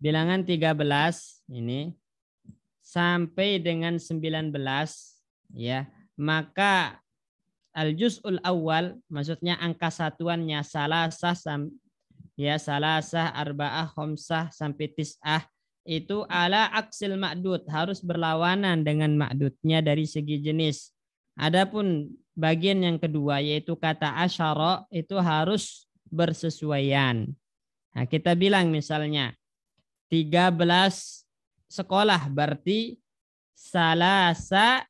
bilangan 13 ini sampai dengan 19 ya maka al juzul awal maksudnya angka satuannya salasah sam, ya salah sah arbaah khomsah sampai tisah itu ala aksil makdud harus berlawanan dengan makdudnya dari segi jenis adapun bagian yang kedua yaitu kata asyara itu harus bersesuaian nah kita bilang misalnya 13 sekolah berarti salasa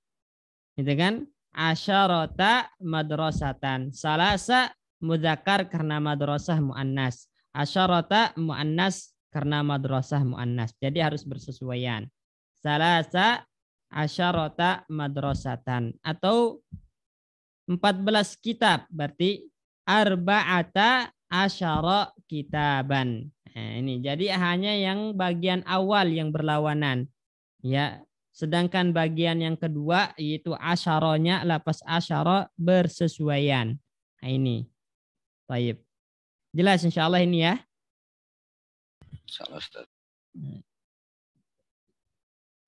gitu kan asyarata madrasatan salasa mudzakkar karena madrasah muannas asyarata muannas karena madrasah muannas jadi harus bersesuaian salasa asyarata madrasatan atau 14 kitab berarti arba'ata asyara kitaban Nah, ini jadi hanya yang bagian awal yang berlawanan. Ya, sedangkan bagian yang kedua yaitu asharonya lapas asharo bersesuaian. Nah, ini. Baik. Jelas insya Allah ini ya.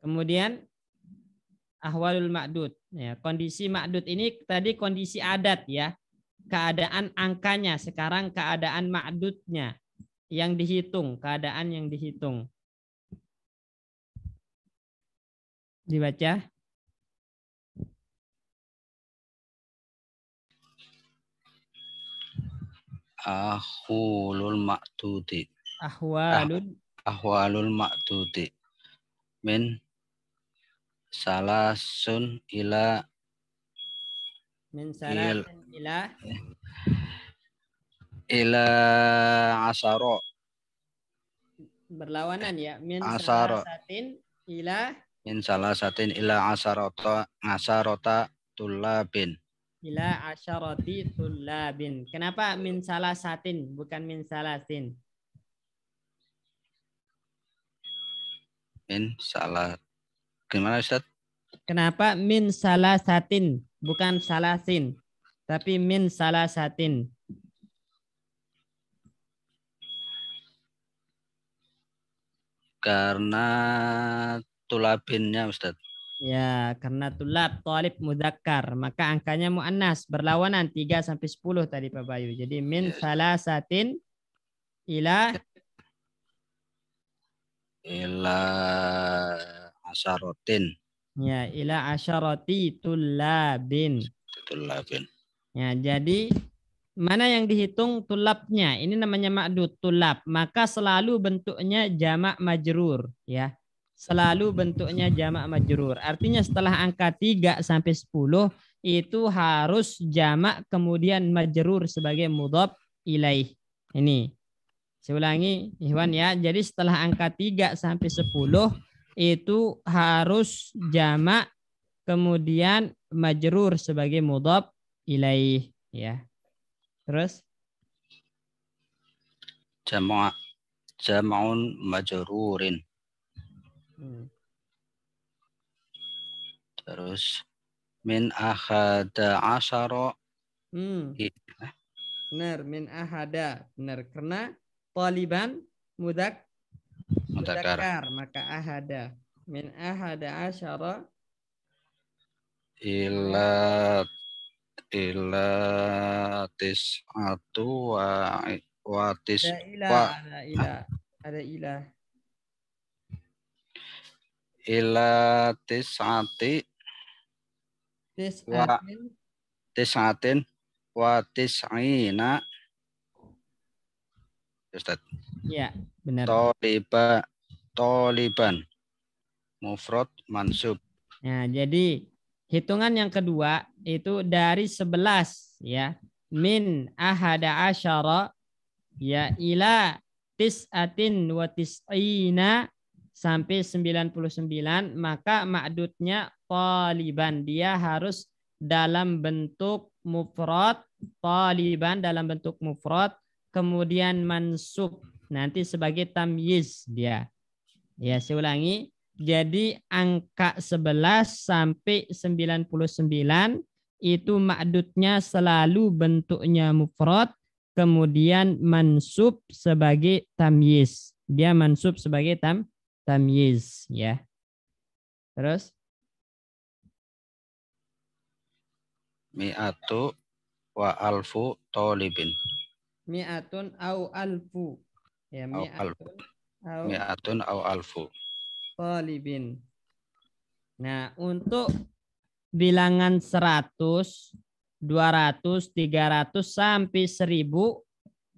Kemudian ahwalul makdud. Ya, kondisi makdud ini tadi kondisi adat ya. Keadaan angkanya, sekarang keadaan makdudnya yang dihitung, keadaan yang dihitung. Dibaca. ahwalul maktuti. Ahwalul. Ahwalul maktuti. Min salasun ila min salasun il, ila ila asaro berlawanan ya min asaro. salasatin ila min salasatin ila asarota asarota tulabin ila asharati tulabin kenapa min salasatin bukan min salasin min salah gimana Ustaz? Kenapa min salah satin bukan salasin tapi min salah satin? Karena tulabinnya Ustaz. Ya, karena tulab talib mudakar maka angkanya muannas berlawanan 3 sampai 10 tadi Pak Bayu. Jadi min salasatin ila ila asharotin. Ya, ila asharati tulabin. Tulabin. Ya, jadi Mana yang dihitung tulapnya? Ini namanya madu tulap. Maka selalu bentuknya jamak majrur, ya. Selalu bentuknya jamak majrur. Artinya setelah angka 3 sampai 10 itu harus jamak kemudian majrur sebagai mudhab ilaih. Ini. Saya ulangi, Ikhwan ya. Jadi setelah angka 3 sampai 10 itu harus jamak kemudian majrur sebagai mudhab ilaih, ya. Terus? Jama' jama'un majrurin. Hmm. Terus min ahada asyara. Hmm. Iya. Benar, min ahada. Benar, karena taliban mudak mudakar. Maka ahada. Min ahada asyara. Ila ila tis atu wa wa tis ila wa, ada ila ada ila ila tisati wa tisatin wa tis'ina Ustaz. Ya, benar. Toliba, toliban. Mufrad mansub. Nah, jadi Hitungan yang kedua itu dari 11 ya. Min ahada asyara ya ila tis'atin wa tis'ina sampai 99 maka makdudnya taliban dia harus dalam bentuk mufrad taliban dalam bentuk mufrad kemudian mansub nanti sebagai tamyiz dia ya saya ulangi jadi angka 11 sampai 99 itu makdudnya selalu bentuknya mufrad kemudian mansub sebagai tamyiz. Dia mansub sebagai tam tamyiz ya. Terus mi'atu wa alfu tolibin. Mi'atun au alfu. Ya, mi'atun au, alfu. mi mi'atun au alfu talibin. Nah, untuk bilangan 100, 200, 300 sampai 1000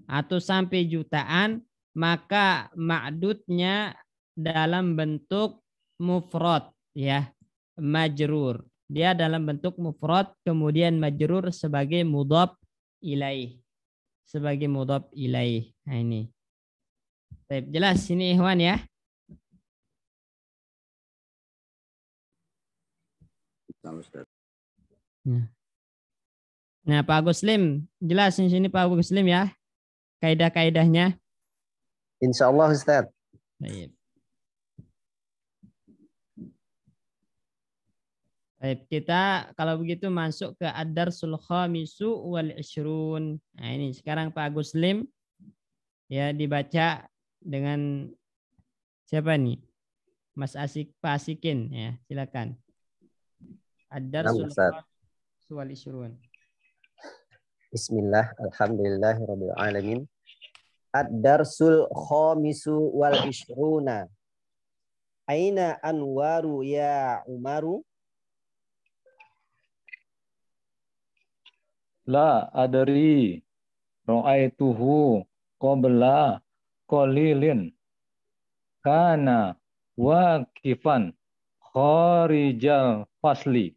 atau sampai jutaan, maka ma'dudnya dalam bentuk mufrad ya, majrur. Dia dalam bentuk mufrad kemudian majrur sebagai mudhaf ilaih. Sebagai mudhaf ilaih. Nah, ini. Baik, jelas ini Ikhwan ya. Nah, sama hmm. Nah. Pak Agus jelas di sini Pak Agus Lim ya. Kaidah-kaidahnya. Insya Allah Ustaz. Baik. Baik, kita kalau begitu masuk ke Adar darsul khamisu wal ishrun. Nah, ini sekarang Pak Agus Lim ya dibaca dengan siapa nih? Mas Asik Pak Asikin ya, silakan. Ad-darsul nah, wal Bismillah, alhamdulillah, rabbil alamin. Ad-darsul Khomisu wal isyruna. Aina anwaru ya Umaru? La adari ro'aituhu qabla qalilin kana waqifan kharijal fasli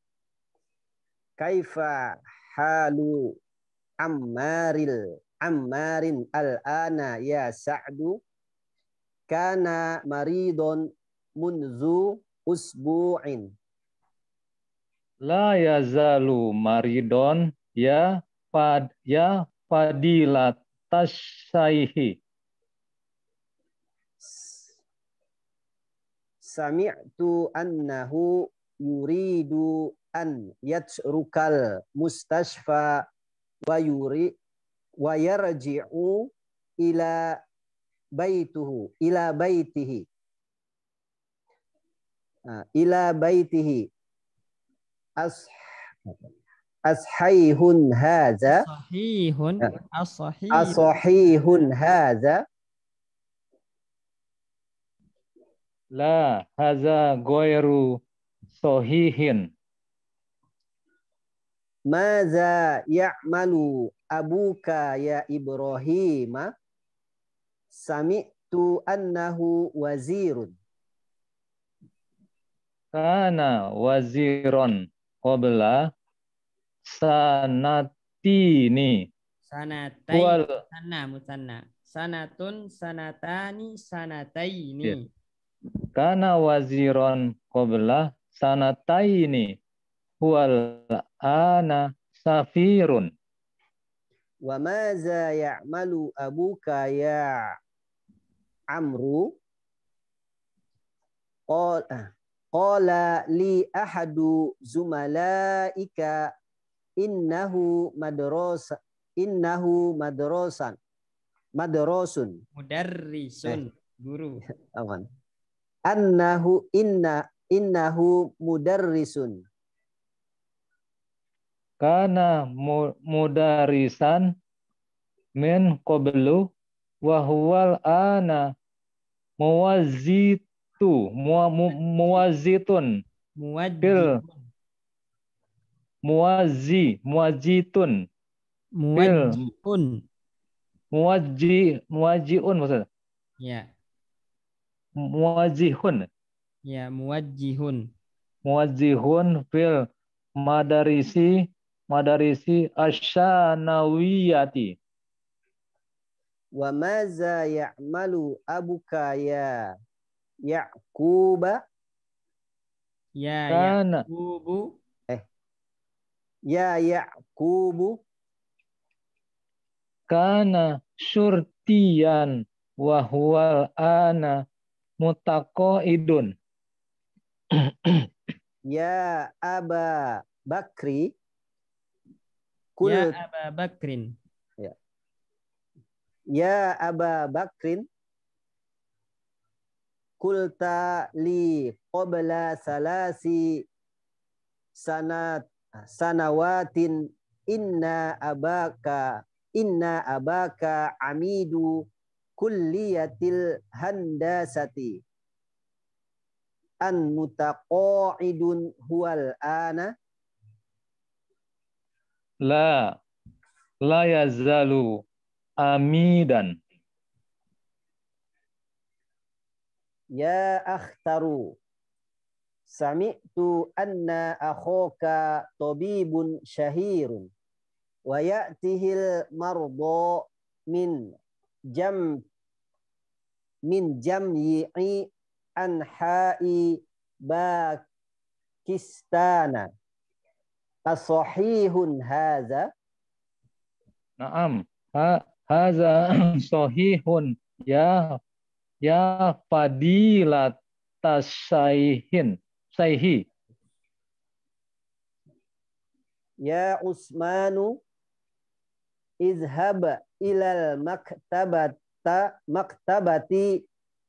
kaifa halu ammaril ammarin al-ana ya sa'du kana maridon munzu usbu'in la yazalu maridon ya pad ya padilat tasaihi sami'tu annahu yuridu an yajrukal mustashfa wa yuri wa yarji'u ila baituhu ila baitihi ah, ila baitihi as ashayhun haza sahihun ah, asahihun haza la haza goyru sohihin. Maza ya'malu abuka ya Ibrahim sami'tu annahu wazirun. Kana waziron qabla sanatini. Sanatai. Wal... Sana, musanna. Sanatun, sanatani, sanataini. Yeah. Kana waziron qabla sanataini wal ana safirun. Wa maza ya'malu abuka ya Amru? Qala ah, qala li ahadu zumalaika innahu madrasa innahu madrasan madrasun mudarrisun eh. guru awan annahu inna innahu mudarrisun kana mudarisan min qablu wa huwal ana muwazitu mu, mu, muwazitun muwajjil muwazi muwajitun muwajjitun muwaji maksudnya ya muwajihun Ya, muwajjihun. Muwajjihun fil madarisi madarisi asyanawiyati. Wa maza ya'malu abuka ya Ya'kuba? Ya Ya'kubu. Eh. Ya Ya'kubu. Kana surtiyan wa Ana. ana mutaqaidun. ya Aba Bakri. Kul... Ya Aba Bakrin. Ya. ya Aba Bakrin. Kulta li qabla salasi sanat sanawatin inna abaka inna abaka amidu kulliyatil handasati an mutaqa'idun huwal ana la la yazalu amidan ya akhtaru sami'tu anna akhoka tabibun shahirun? wa ya'tihil mardu min jam min jam'i anha'i pakistan. Asahihun haza? Naam. Ha, haza sahihun ya ya fadilat tasaihin Saihi. Ya Usmanu izhab ilal maktabata maktabati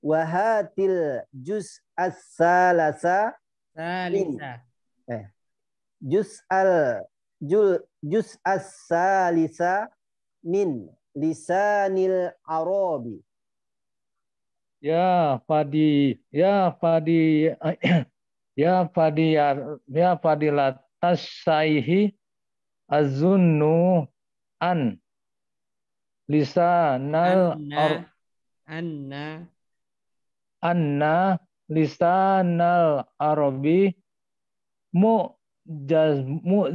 Wahatil juz as-salasa. Salisa. Eh. Juz al jul juz as-salisa min lisanil arabi. Ya Fadi, ya Fadi, ya Fadi, ya Fadi latas saihi azunnu an lisanal anna, anna anna lisanal arabi mu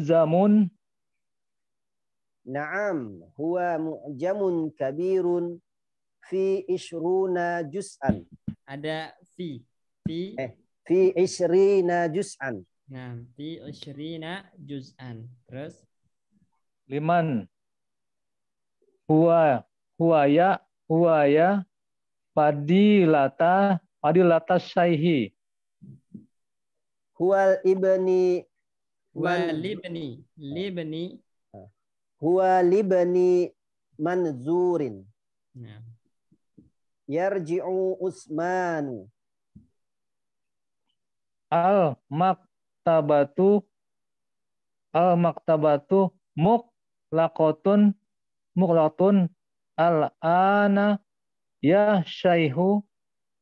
zamun Naam, huwa mu'jamun kabirun fi ishruna juz'an. Ada fi. Fi. Eh, fi ishrina juz'an. Naam fi ishrina juz'an. Terus? Liman. Huwa, huwa ya, huwa ya Padilata, Fadilata Syaihi. Huwal ibni Huwa libni libni Huwa libni manzurin. Yeah. Yarji'u Usmanu. Al maktabatu al maktabatu Muk Lakotun, al ana ya syaihu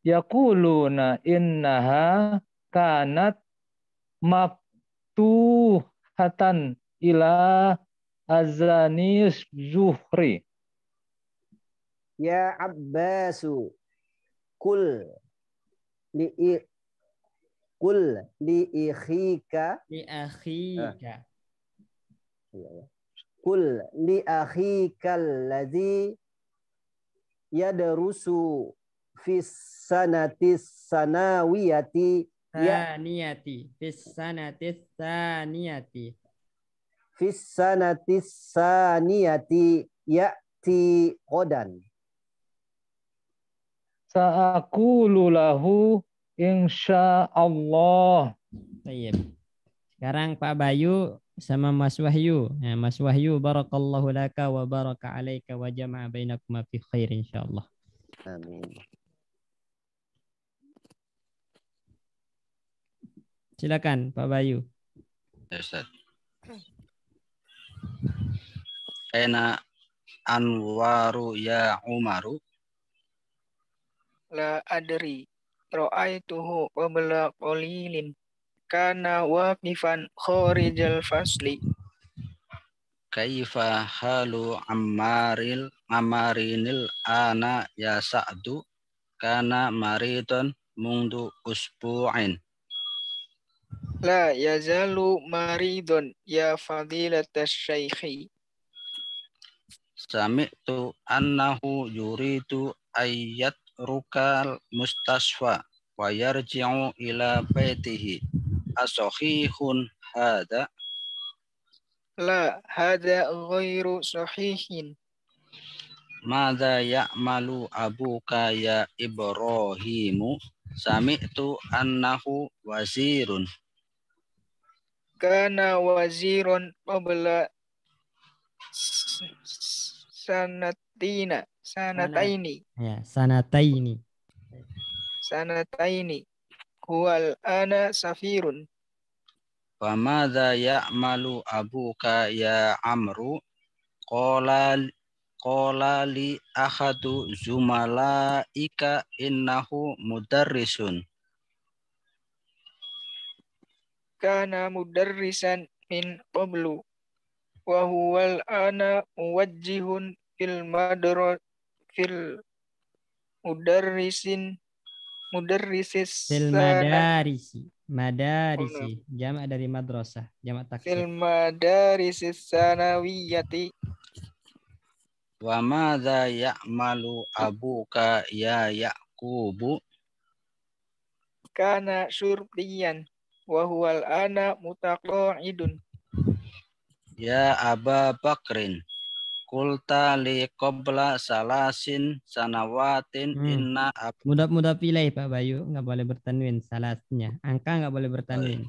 Yakuluna innaha kanat maktuhatan ila azani zuhri ya abbasu kul li kul li ikhika li akhika ah. Iya, iya. kul li akhika alladhi yadarusu fis sanatis sanawiyati saniyati ya. fis sanatis saniyati fis sanatis saniyati ya'ti qodan sa'akulu lahu insyaallah Allah Sekarang Pak Bayu sama Mas Wahyu. Ya, Mas Wahyu barakallahu laka wa baraka alaika wa jama'a bainakuma fi khair insyaallah. Amin. Silakan Pak Bayu. Ya, Ustaz. Aina anwaru ya Umaru. La adri ra'aituhu qabla qalilin kana waqifan kharijal fasli kaifa halu ammaril amarinil ana ya sa'du kana mariton mundu usbu'in la yazalu maridon ya fadilatas syaikhi sami'tu annahu yuridu ayat rukal mustasfa wa yarji'u ila baitihi asohihun? hada? La, hada ghairu sahihin. Mada malu abu kaya Ibrahimu? itu annahu wazirun. Karena wazirun qabla sanatina sanataini. Ya, sanataini. Sanataini huwal ana safirun. madza ya'malu abuka ya Amru? Qala qala li ahadu zumalaika innahu mudarrisun. Kana mudarrisan min qablu wa huwal ana muwajjihun fil madra fil mudarrisin mudarrisis fil eh, madarisi madarisi jamak dari madrasah jamak taksir fil madarisis sanawiyati wa madza ya'malu abuka ya yaqubu kana syurbiyan wa huwal ana mutaqa'idun ya aba bakrin kulta li qabla salasin sanawatin hmm. inna ab mudah mudah pilih Pak Bayu nggak boleh bertanwin salasnya angka nggak boleh bertanwin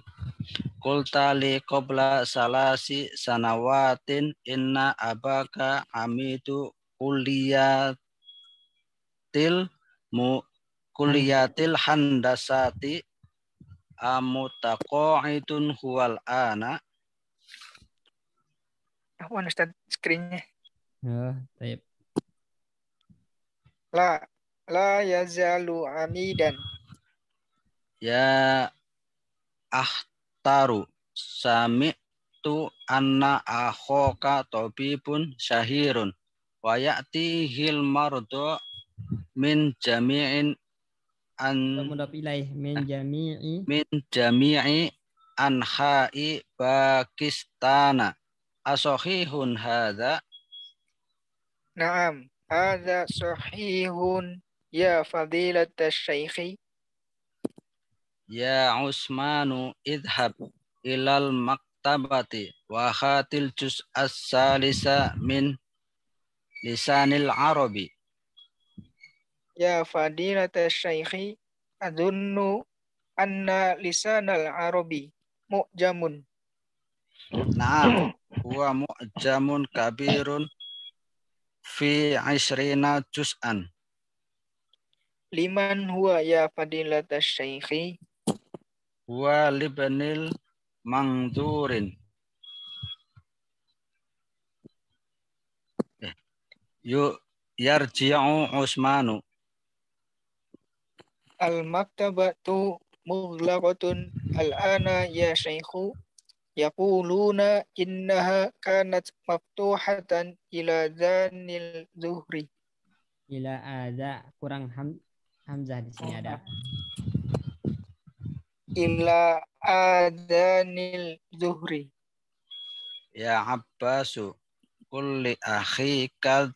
kulta li qabla salasi sanawatin inna abaka amitu kuliyatil mu kuliyatil handasati amutaqaitun huwal ana Apa Ustaz screennya? Ya, taib. La la yazalu amidan. Ya ahtaru tu anna akhoka tabibun syahirun wa ya'tihil mardu min jami'in an mudaf pilih min jami'i min jami'i anha'i Pakistana asahihun hadza نعم هذا صحيح يا فضيلة الشيخ يا عثمان اذهب إلى المكتبة وخات الجزء الثالث من لسان العربي يا فضيلة الشيخ أظن أن لسان العربي مؤجم نعم هو مؤجم كبير fi ashrina juz'an. Liman huwa ya fadilata syaikhi? Huwa libanil mangdurin. Eh, yu yarji'u Usmanu. Al-maktabatu mughlaqatun al-ana ya syaikhu. Yaquluna innaha kanat maftuhatan ila zanil zuhri. Ila ada kurang ham, hamzah di sini ada. Ila adanil zuhri. Ya Abbasu kulli akhika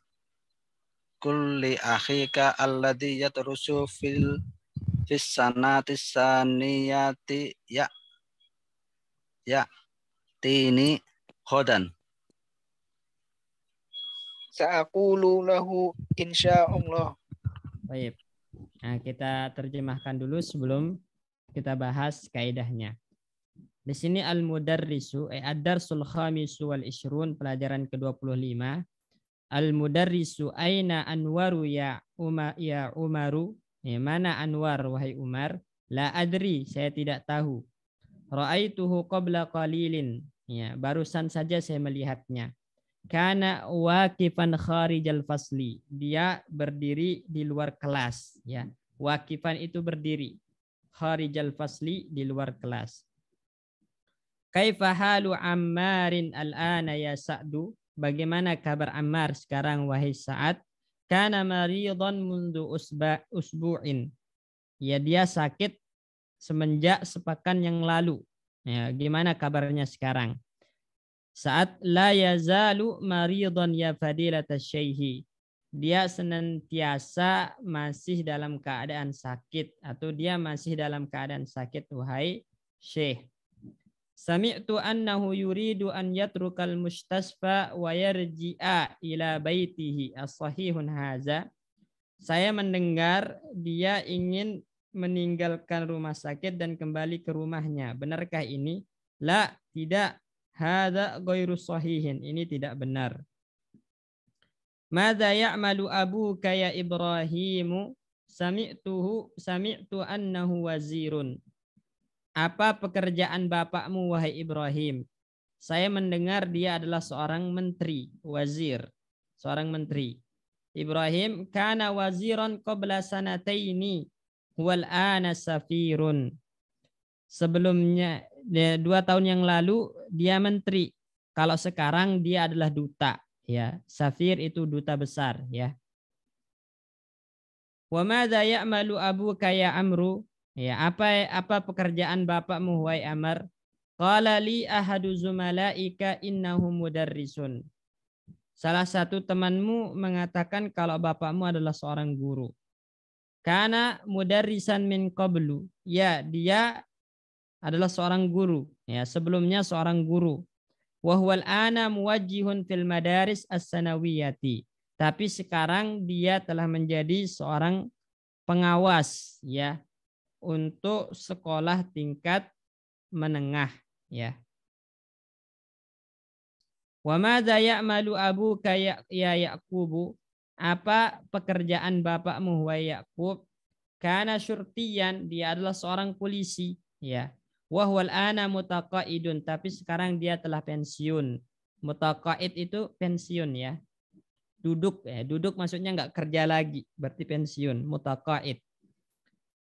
kulli akhika alladhi yatrusu fil fis sanati saniyati ya ya tini khodan. Sa'akulu lahu Allah. Baik. Nah, kita terjemahkan dulu sebelum kita bahas kaidahnya. Di sini al-mudarrisu, eh, ad-darsul khamisu wal isrun pelajaran ke-25. Al-mudarrisu aina anwaru ya, uma, ya umaru, eh, mana anwar wahai Umar, la adri, saya tidak tahu. Ra'aituhu qabla qalilin, Ya, barusan saja saya melihatnya. Karena wakifan kharijal fasli. Dia berdiri di luar kelas. Ya. Wakifan itu berdiri. Kharijal fasli di luar kelas. Kaifa halu Ammarin al-ana ya Sa'du? Bagaimana kabar Ammar sekarang wahai saat karena maridhan mundu usba, usbu'in. Ya dia sakit semenjak sepakan yang lalu. Ya, gimana kabarnya sekarang? Saat la yazalu maridon ya fadilatas syaihi. Dia senantiasa masih dalam keadaan sakit atau dia masih dalam keadaan sakit wahai syekh. Sami'tu annahu yuridu an yatrukal mustasfa wa yarji'a ila baitihi as-sahihun haza. Saya mendengar dia ingin meninggalkan rumah sakit dan kembali ke rumahnya. Benarkah ini? La, tidak. Hada ghairu sahihin. Ini tidak benar. Mada ya'malu Abu kaya Ibrahimu? Sami'tuhu sami'tu annahu wazirun. Apa pekerjaan bapakmu wahai Ibrahim? Saya mendengar dia adalah seorang menteri, wazir, seorang menteri. Ibrahim kana waziran qabla sanataini wal ana safirun. Sebelumnya ya, dua tahun yang lalu dia menteri. Kalau sekarang dia adalah duta ya. Safir itu duta besar ya. Wa madza ya'malu abuka ya Amru? Ya, apa apa pekerjaan bapakmu wahai Amr? Qala li ahadu zumalaika innahu mudarrisun. Salah satu temanmu mengatakan kalau bapakmu adalah seorang guru. Karena mudarrisan min qablu. Ya, dia adalah seorang guru. Ya, sebelumnya seorang guru. Wahwal ana muwajjihun fil madaris as-sanawiyati. Tapi sekarang dia telah menjadi seorang pengawas ya untuk sekolah tingkat menengah ya. Wa madza ya'malu abuka ya, ya Yaqubu? apa pekerjaan bapakmu wahai Yakub? Karena syurtian dia adalah seorang polisi, ya. Wahwal ana mutaqaidun, tapi sekarang dia telah pensiun. Mutaqaid itu pensiun ya. Duduk ya, duduk maksudnya nggak kerja lagi, berarti pensiun, mutaqaid.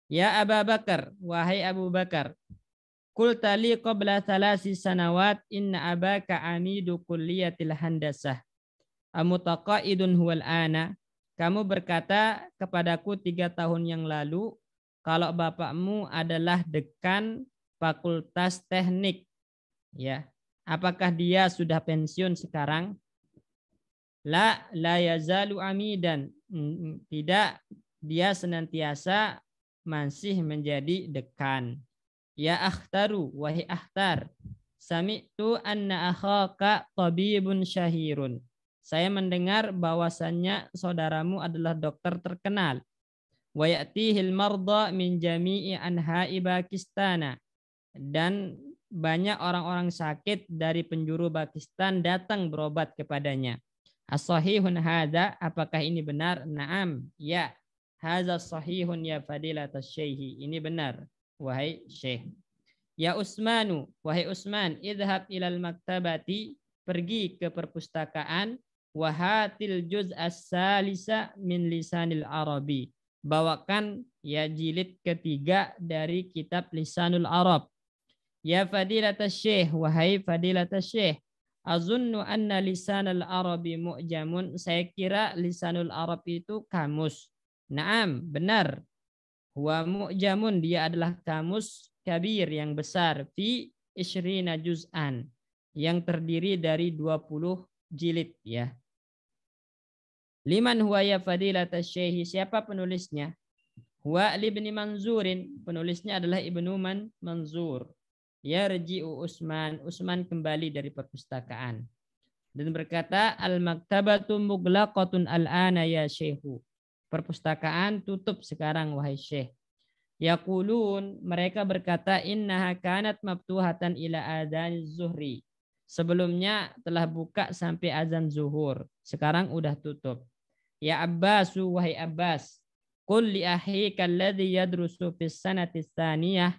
Ya Abu Bakar, wahai Abu Bakar, tali qabla thalasi sanawat inna abaka amidu kulliyatil handasah. Amutaqaidun huwal ana. Kamu berkata kepadaku tiga tahun yang lalu, kalau bapakmu adalah dekan fakultas teknik, ya, apakah dia sudah pensiun sekarang? La la yazalu amidan. Hmm, hmm, tidak, dia senantiasa masih menjadi dekan. Ya akhtaru wahai akhtar. Sami'tu anna akhaka tabibun syahirun. Saya mendengar bahwasannya saudaramu adalah dokter terkenal. Wa ya'tihil marda min jami'i anha'i Pakistana. Dan banyak orang-orang sakit dari penjuru Pakistan datang berobat kepadanya. As-sahihun hadha, apakah ini benar? Naam, ya. Hadha sahihun ya fadilatas syaihi. Ini benar, wahai syekh. Ya Usmanu, wahai Usman, idhab ilal maktabati, pergi ke perpustakaan wahatil juz as-salisa min lisanil arabi. Bawakan ya jilid ketiga dari kitab Lisanul Arab. Ya fadilatas syekh, wahai fadilatas syekh. Azunnu anna lisanul arabi mu'jamun. Saya kira lisanul Arab itu kamus. Naam, benar. Wa mu'jamun, dia adalah kamus kabir yang besar. Fi ishrina juz'an. Yang terdiri dari 20 jilid ya. Liman huwa ya fadilata syekhi. Siapa penulisnya? Huwa libni manzurin. Penulisnya adalah Ibnu Man Manzur. Yarji'u Usman. Usman kembali dari perpustakaan. Dan berkata, Al-maktabatu mughlaqatun al-ana ya syekhu. Perpustakaan tutup sekarang wahai syekh. yaqulun mereka berkata innaha kanat maftuhatan ila adzan zuhri. Sebelumnya telah buka sampai azan zuhur. Sekarang udah tutup. Ya Abbasu wahai Abbas, kul li akhika alladhi yadrusu fis tsaniyah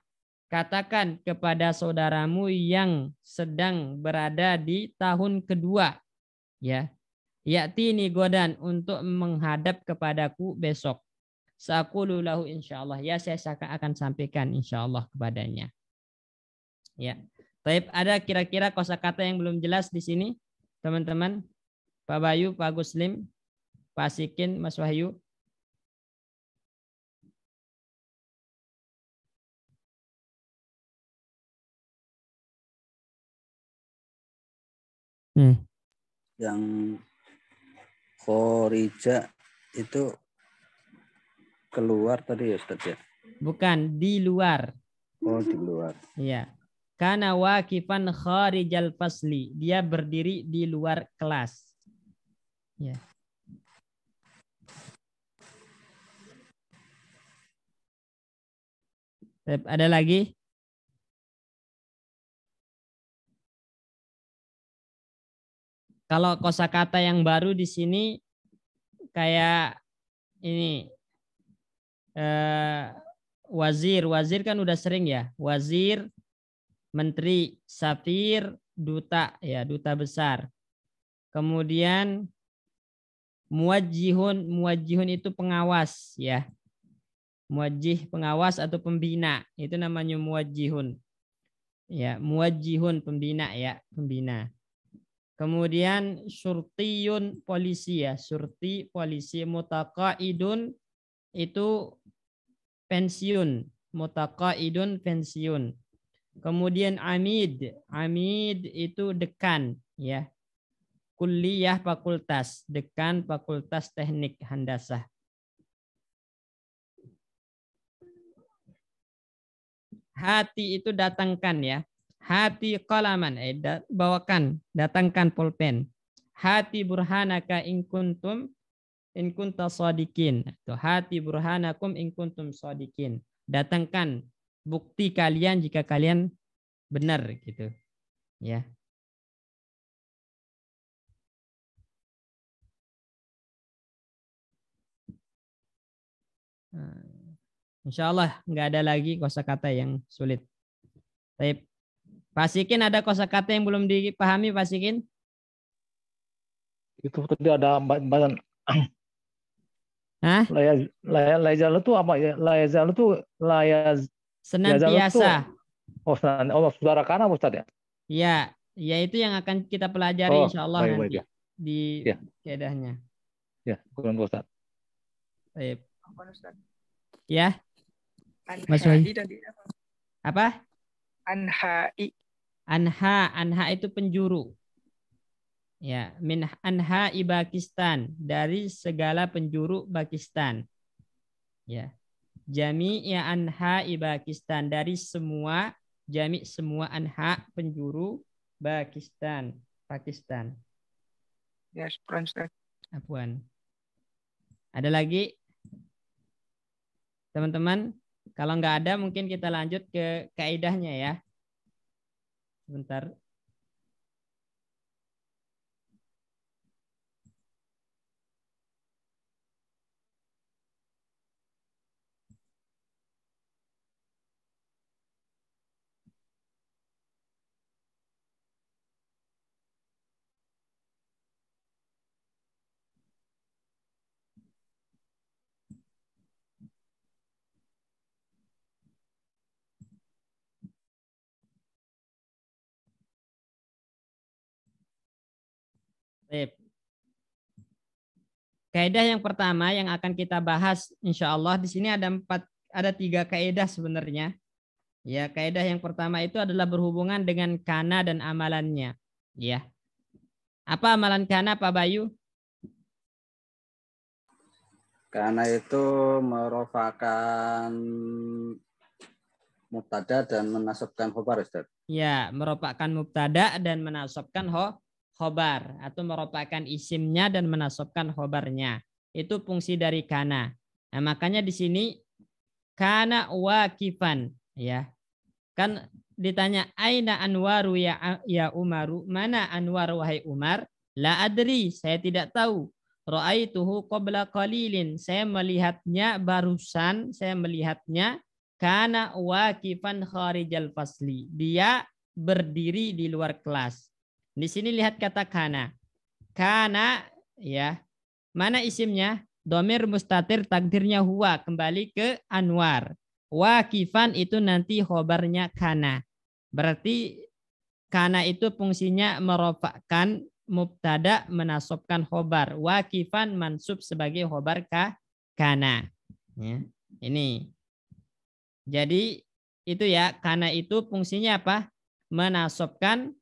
katakan kepada saudaramu yang sedang berada di tahun kedua ya yakti godan untuk menghadap kepadaku besok saqulu lahu insyaallah ya saya akan sampaikan insyaallah kepadanya ya Baik, ada kira-kira kosakata yang belum jelas di sini teman-teman Pak Bayu Pak Guslim Pasikin Mas Wahyu. Hmm. Yang korija itu keluar tadi ya Ustaz ya? Bukan, di luar. Oh, di luar. Iya. Karena wakifan kharijal fasli. Dia berdiri di luar kelas. Ya. Ada lagi? Kalau kosakata yang baru di sini kayak ini eh, wazir, wazir kan udah sering ya, wazir, menteri, safir, duta ya, duta besar. Kemudian muajihun, muajihun itu pengawas ya muwajjih pengawas atau pembina itu namanya muwajjihun ya muwajjihun pembina ya pembina kemudian surtiyun polisi ya surti polisi mutaqaidun itu pensiun mutaqaidun pensiun kemudian amid amid itu dekan ya kuliah fakultas dekan fakultas teknik handasah hati itu datangkan ya. Hati kolaman, eh, bawakan, datangkan pulpen. Hati burhanaka in kuntum in kunta sadikin. hati burhanakum in kuntum sadikin. Datangkan bukti kalian jika kalian benar gitu. Ya. Nah. Insya Allah nggak ada lagi kosa kata yang sulit. Baik. Pasikin ada kosa kata yang belum dipahami Pasikin? Itu tadi ada badan. Hah? Layaz, layazalu itu apa? ya Layazalu itu layaz. Senantiasa. oh, senantiasa. oh, saudara kanan Ustaz ya? ya? ya itu yang akan kita pelajari oh, insya Allah nanti ya. di ya. Ya, kurang Ustaz. Baik. Ya. Mas Wahyu. apa? Anhai. Anha, Anha itu penjuru. Ya, min Anha Pakistan dari segala penjuru Pakistan. Ya. Jami ya Anha Pakistan dari semua jami semua Anha penjuru Pakistan, Pakistan. Ya, yes, Ustaz. Apuan. Ada lagi? Teman-teman, kalau nggak ada mungkin kita lanjut ke kaidahnya ya. Sebentar. Baik. Kaidah yang pertama yang akan kita bahas insya Allah di sini ada empat ada tiga kaidah sebenarnya. Ya, kaidah yang pertama itu adalah berhubungan dengan kana dan amalannya. Ya. Apa amalan kana Pak Bayu? Kana itu merupakan mutada dan menasabkan khobar, Ustaz. Ya, merupakan mubtada dan menasabkan ho khobar atau merupakan isimnya dan menasobkan khobarnya. Itu fungsi dari kana. Nah, makanya di sini kana wakifan ya. Kan ditanya aina anwaru ya ya Umaru? Mana Anwar wahai Umar? La adri, saya tidak tahu. Ra'aituhu qabla qalilin. Saya melihatnya barusan, saya melihatnya kana wakifan kharijal fasli. Dia berdiri di luar kelas. Di sini lihat kata kana. Kana ya. Mana isimnya? Domir mustatir takdirnya huwa kembali ke Anwar. Wakifan itu nanti khobarnya kana. Berarti kana itu fungsinya merofakkan mubtada menasobkan khobar. Wakifan mansub sebagai khobar ka kana. Ya. Ini. Jadi itu ya, kana itu fungsinya apa? Menasobkan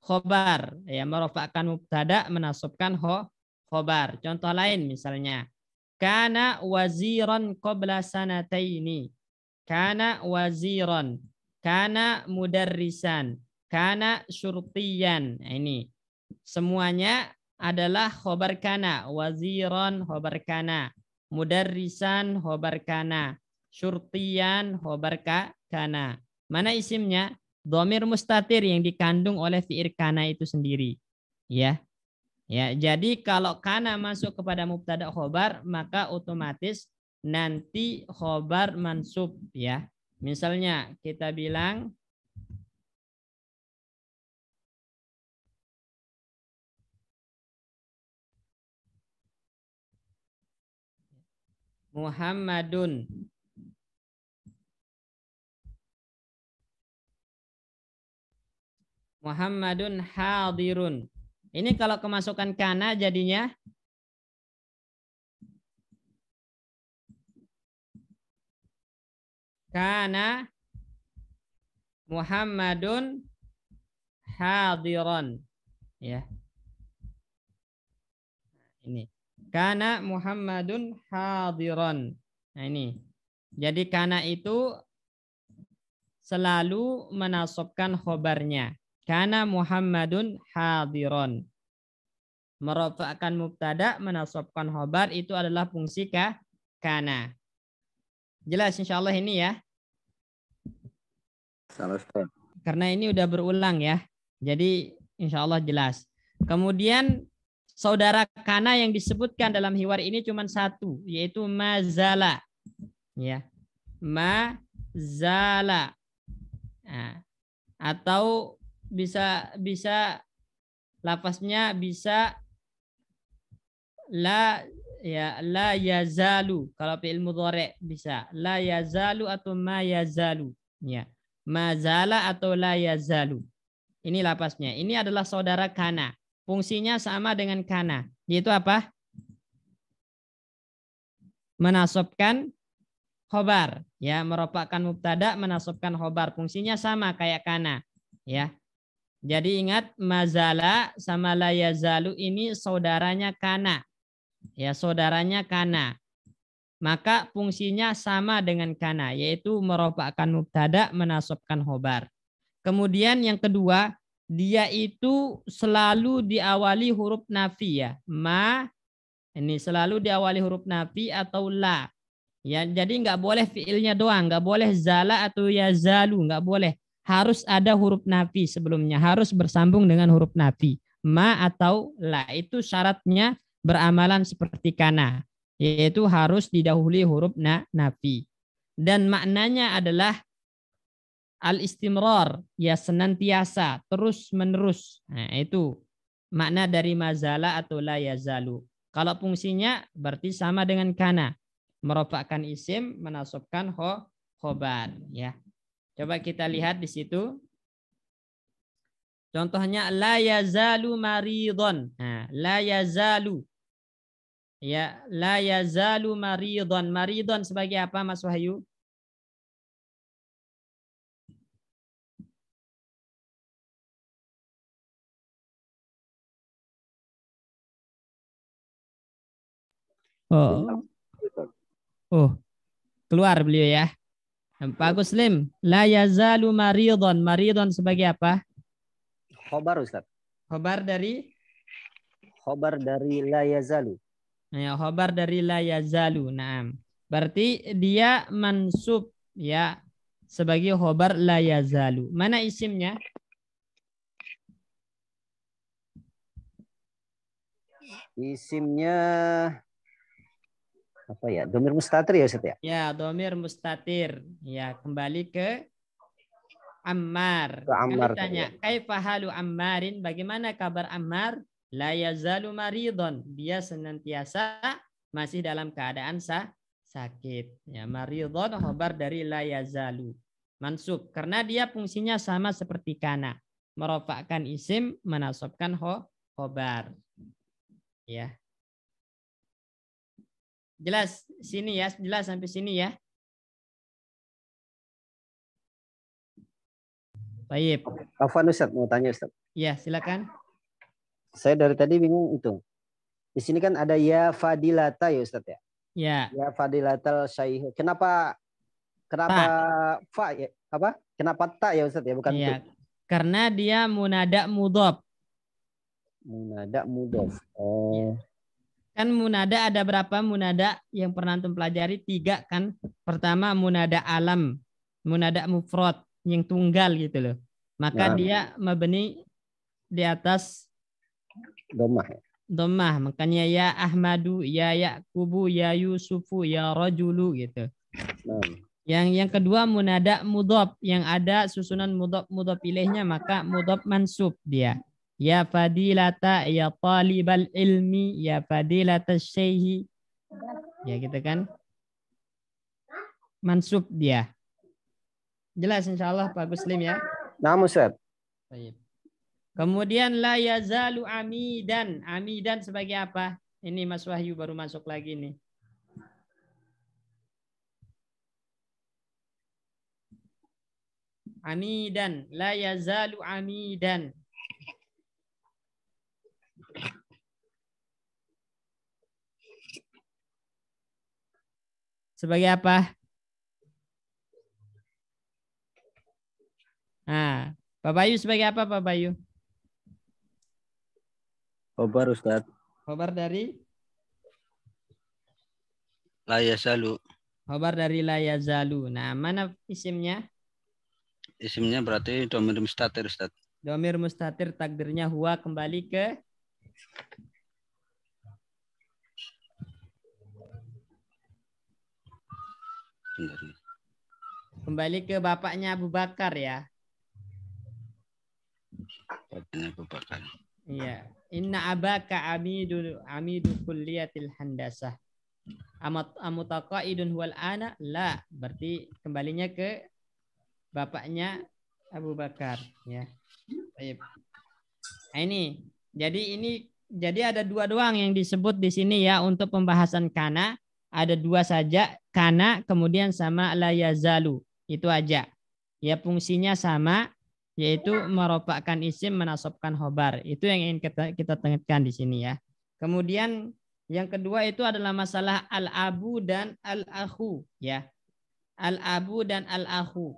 khobar ya merofakkan mubtada menasubkan ho khobar contoh lain misalnya kana waziran qabla sanataini kana waziron, kana mudarrisan kana syurtiyan nah, ini semuanya adalah khobar kana waziron, khobar kana mudarrisan khobar kana syurtiyan khobar kana mana isimnya domir mustatir yang dikandung oleh fi'ir kana itu sendiri. Ya. Ya, jadi kalau kana masuk kepada mubtada khobar, maka otomatis nanti khobar mansub ya. Misalnya kita bilang Muhammadun Muhammadun hadirun. Ini kalau kemasukan kana jadinya kana Muhammadun hadirun, Ya. Ini. Kana Muhammadun hadirun. Nah ini. Jadi kana itu selalu menasobkan khobarnya. Kana Muhammadun hadiron. Merofakkan mubtada, menasobkan hobar itu adalah fungsi kah? Kana. Jelas insya Allah ini ya. Salah, Karena ini udah berulang ya. Jadi insya Allah jelas. Kemudian saudara Kana yang disebutkan dalam hiwar ini cuma satu, yaitu mazala. Ya. Mazala. Nah, atau bisa bisa lapasnya bisa la ya la yazalu kalau fi'il mudhari bisa la yazalu atau ma yazalu ya mazala atau la yazalu ini lapasnya ini adalah saudara kana fungsinya sama dengan kana yaitu apa menasobkan khobar ya meropakkan mubtada menasobkan khobar fungsinya sama kayak kana ya jadi ingat mazala sama layazalu ini saudaranya kana. Ya, saudaranya kana. Maka fungsinya sama dengan kana, yaitu merobakkan mubtada, menasobkan hobar. Kemudian yang kedua, dia itu selalu diawali huruf nafi ya. Ma, ini selalu diawali huruf nafi atau la. Ya, jadi nggak boleh fiilnya doang, nggak boleh zala atau yazalu, nggak boleh harus ada huruf nafi sebelumnya, harus bersambung dengan huruf nafi. Ma atau la itu syaratnya beramalan seperti kana, yaitu harus didahului huruf na nafi. Dan maknanya adalah al-istimrar, ya senantiasa, terus-menerus. Nah, itu makna dari mazala atau la yazalu. Kalau fungsinya berarti sama dengan kana. merupakan isim, menasobkan ho, khobar. Ya. Coba kita lihat di situ. Contohnya la yazalu maridon. Nah, la yazalu. Ya, la yazalu maridon. Maridon sebagai apa Mas Wahyu? Oh. Oh. Keluar beliau ya. Pak Agus Lim, la yazalu maridon. Maridon sebagai apa? Khobar Ustaz. Khobar dari? Khobar dari la yazalu. Ya, khobar dari la yazalu. Naam. Berarti dia mansub ya sebagai khobar la yazalu. Mana isimnya? Isimnya apa ya domir mustatir ya Ustaz ya? Ya domir mustatir. Ya kembali ke Ammar. Ke Ammar. Kami tanya, ya. halu Ammarin? Bagaimana kabar Ammar? La yazalu maridon. Dia senantiasa masih dalam keadaan sah sakit. Ya maridon khabar dari la yazalu. Mansub karena dia fungsinya sama seperti kana. Merofakkan isim, menasobkan ho, Ya. Jelas sini ya, jelas sampai sini ya. Baik. Afwan Ustaz mau tanya Ustaz. Iya, silakan. Saya dari tadi bingung itu. Di sini kan ada ya fadilata ya Ustaz ya. Ya. Ya fadilatal syaih. Kenapa kenapa ta. fa ya? Apa? Kenapa ta ya Ustaz ya bukan ya. Itu. Karena dia munada mudob. Munada mudob. Oh. Ya. Kan munada ada berapa munada yang pernah antum pelajari? Tiga kan. Pertama munada alam, munada mufrad yang tunggal gitu loh. Maka nah. dia mabni di atas domah. Ya? Domah. Makanya ya Ahmadu, ya Yakubu, ya Yusufu, ya Rajulu gitu. Nah. Yang yang kedua munada mudop yang ada susunan mudop mudop pilihnya maka mudop mansub dia. Ya fadilata ya talibal ilmi ya fadilata syaihi. Ya gitu kan. Mansub dia. Jelas insyaallah Pak Guslim ya. Namun Ustaz. Baik. Kemudian la yazalu amidan. Amidan sebagai apa? Ini Mas Wahyu baru masuk lagi nih. Amidan, la yazalu amidan. sebagai apa? Nah, Pak Bayu sebagai apa Pak Bayu? Khobar Ustaz. Khobar dari? Layazalu. Khobar dari Layazalu. Nah, mana isimnya? Isimnya berarti domir mustatir Ustaz. Domir mustatir takdirnya huwa kembali ke sebenarnya. Kembali ke bapaknya Abu Bakar ya. Bapaknya Abu Bakar. Iya. Inna abaka amidu amidu kulliyatil handasah. Amat idun huwal ana la. Berarti kembalinya ke bapaknya Abu Bakar ya. Baik. Nah, ini jadi ini jadi ada dua doang yang disebut di sini ya untuk pembahasan kana ada dua saja karena kemudian sama la Itu aja. Ya fungsinya sama yaitu meropakkan isim menasobkan hobar. Itu yang ingin kita, kita tengetkan di sini ya. Kemudian yang kedua itu adalah masalah al-abu dan al ahu ya. Al-abu dan al ahu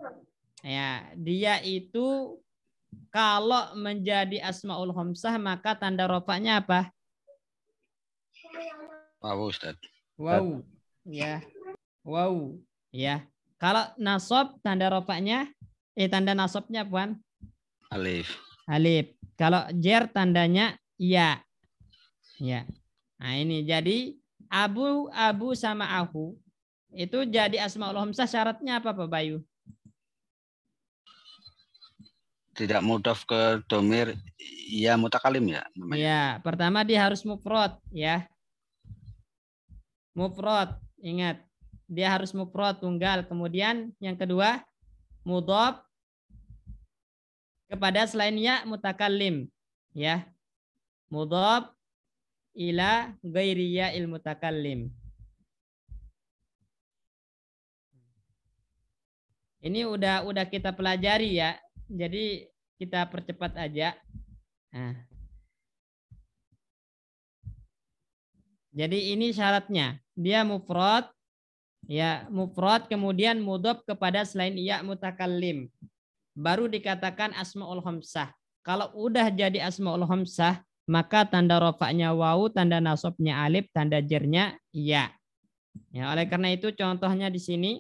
Ya, dia itu kalau menjadi asmaul homsah maka tanda ropaknya apa? Wow, Ustaz. Wow. Ya. Wow, ya. Kalau nasab tanda rofaknya eh tanda nasabnya Puan? Alif. Alif. Kalau jer tandanya ya. Ya. Nah ini jadi Abu Abu sama Ahu itu jadi asmaul hamzah syaratnya apa Pak Bayu? Tidak mudaf ke domir ya mutakalim ya namanya. Ya, pertama dia harus mufrad ya. Mufrad, ingat dia harus mufrad tunggal. Kemudian yang kedua mudhaf kepada selain ya mutakallim ya. Mudhaf ila ghairi ya il mutakallim. Ini udah udah kita pelajari ya. Jadi kita percepat aja. Nah. Jadi ini syaratnya. Dia mufrad ya mufrad kemudian mudhof kepada selain ya mutakallim baru dikatakan asmaul khamsah kalau udah jadi asmaul khamsah maka tanda rofaknya wau tanda nasobnya alif tanda jernya ya ya oleh karena itu contohnya di sini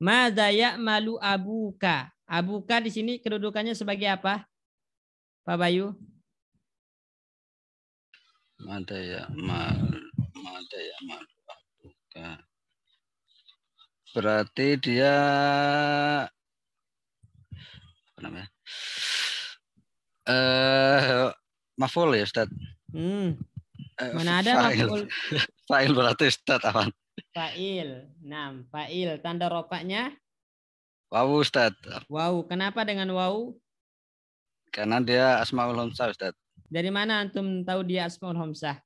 mazaya malu abuka abuka di sini kedudukannya sebagai apa Pak Bayu mal, madaya malu abuka. Berarti dia apa namanya? Eh uh, maful ya, Ustaz. Hmm. Uh, Mana ada fa'il. maful? fa'il berarti Ustaz apa? Fa'il. Nah, fa'il tanda rokaknya Wawu Ustaz. Wawu. Kenapa dengan wawu? Karena dia Asmaul hamsah Ustaz. Dari mana antum tahu dia Asmaul hamsah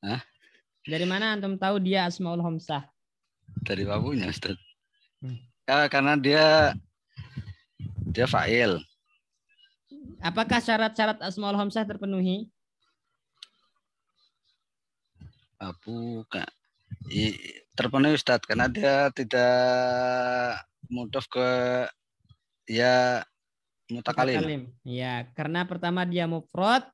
Hah? Dari mana antum tahu dia Asmaul Homsah? Dari babunya, Ustaz. Hmm. Ya, karena dia dia fa'il. Apakah syarat-syarat Asmaul Homsah terpenuhi? Abu ah, Kak. Terpenuhi Ustaz karena dia tidak mudaf ke ya mutakalim. Ya, karena pertama dia mufrad,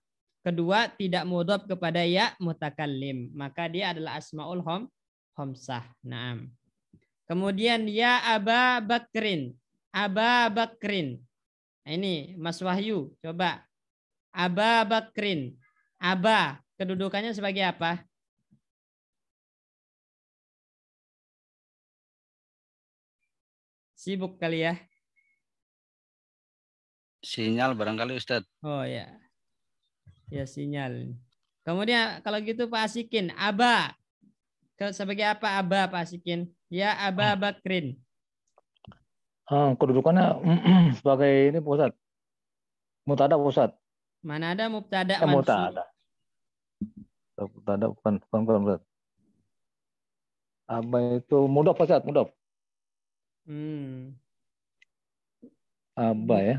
Kedua, tidak mudhof kepada ya mutakallim. Maka dia adalah asmaul hom homsah. Naam. Kemudian ya Aba Bakrin. Aba Bakrin. Nah, ini Mas Wahyu, coba. Aba Bakrin. Aba, kedudukannya sebagai apa? Sibuk kali ya? Sinyal barangkali Ustadz. Oh ya. Ya sinyal. Kemudian kalau gitu Pak Asikin, Aba. Sebagai apa Aba Pak Asikin? Ya Aba ah. Bakrin. Ah, kedudukannya sebagai ini pusat. Mutada pusat. Mana ada mutada ya, eh, Mutada. Mutada bukan bukan bukan bukan. Aba itu mudah pusat, mudah. Hmm. Aba ya.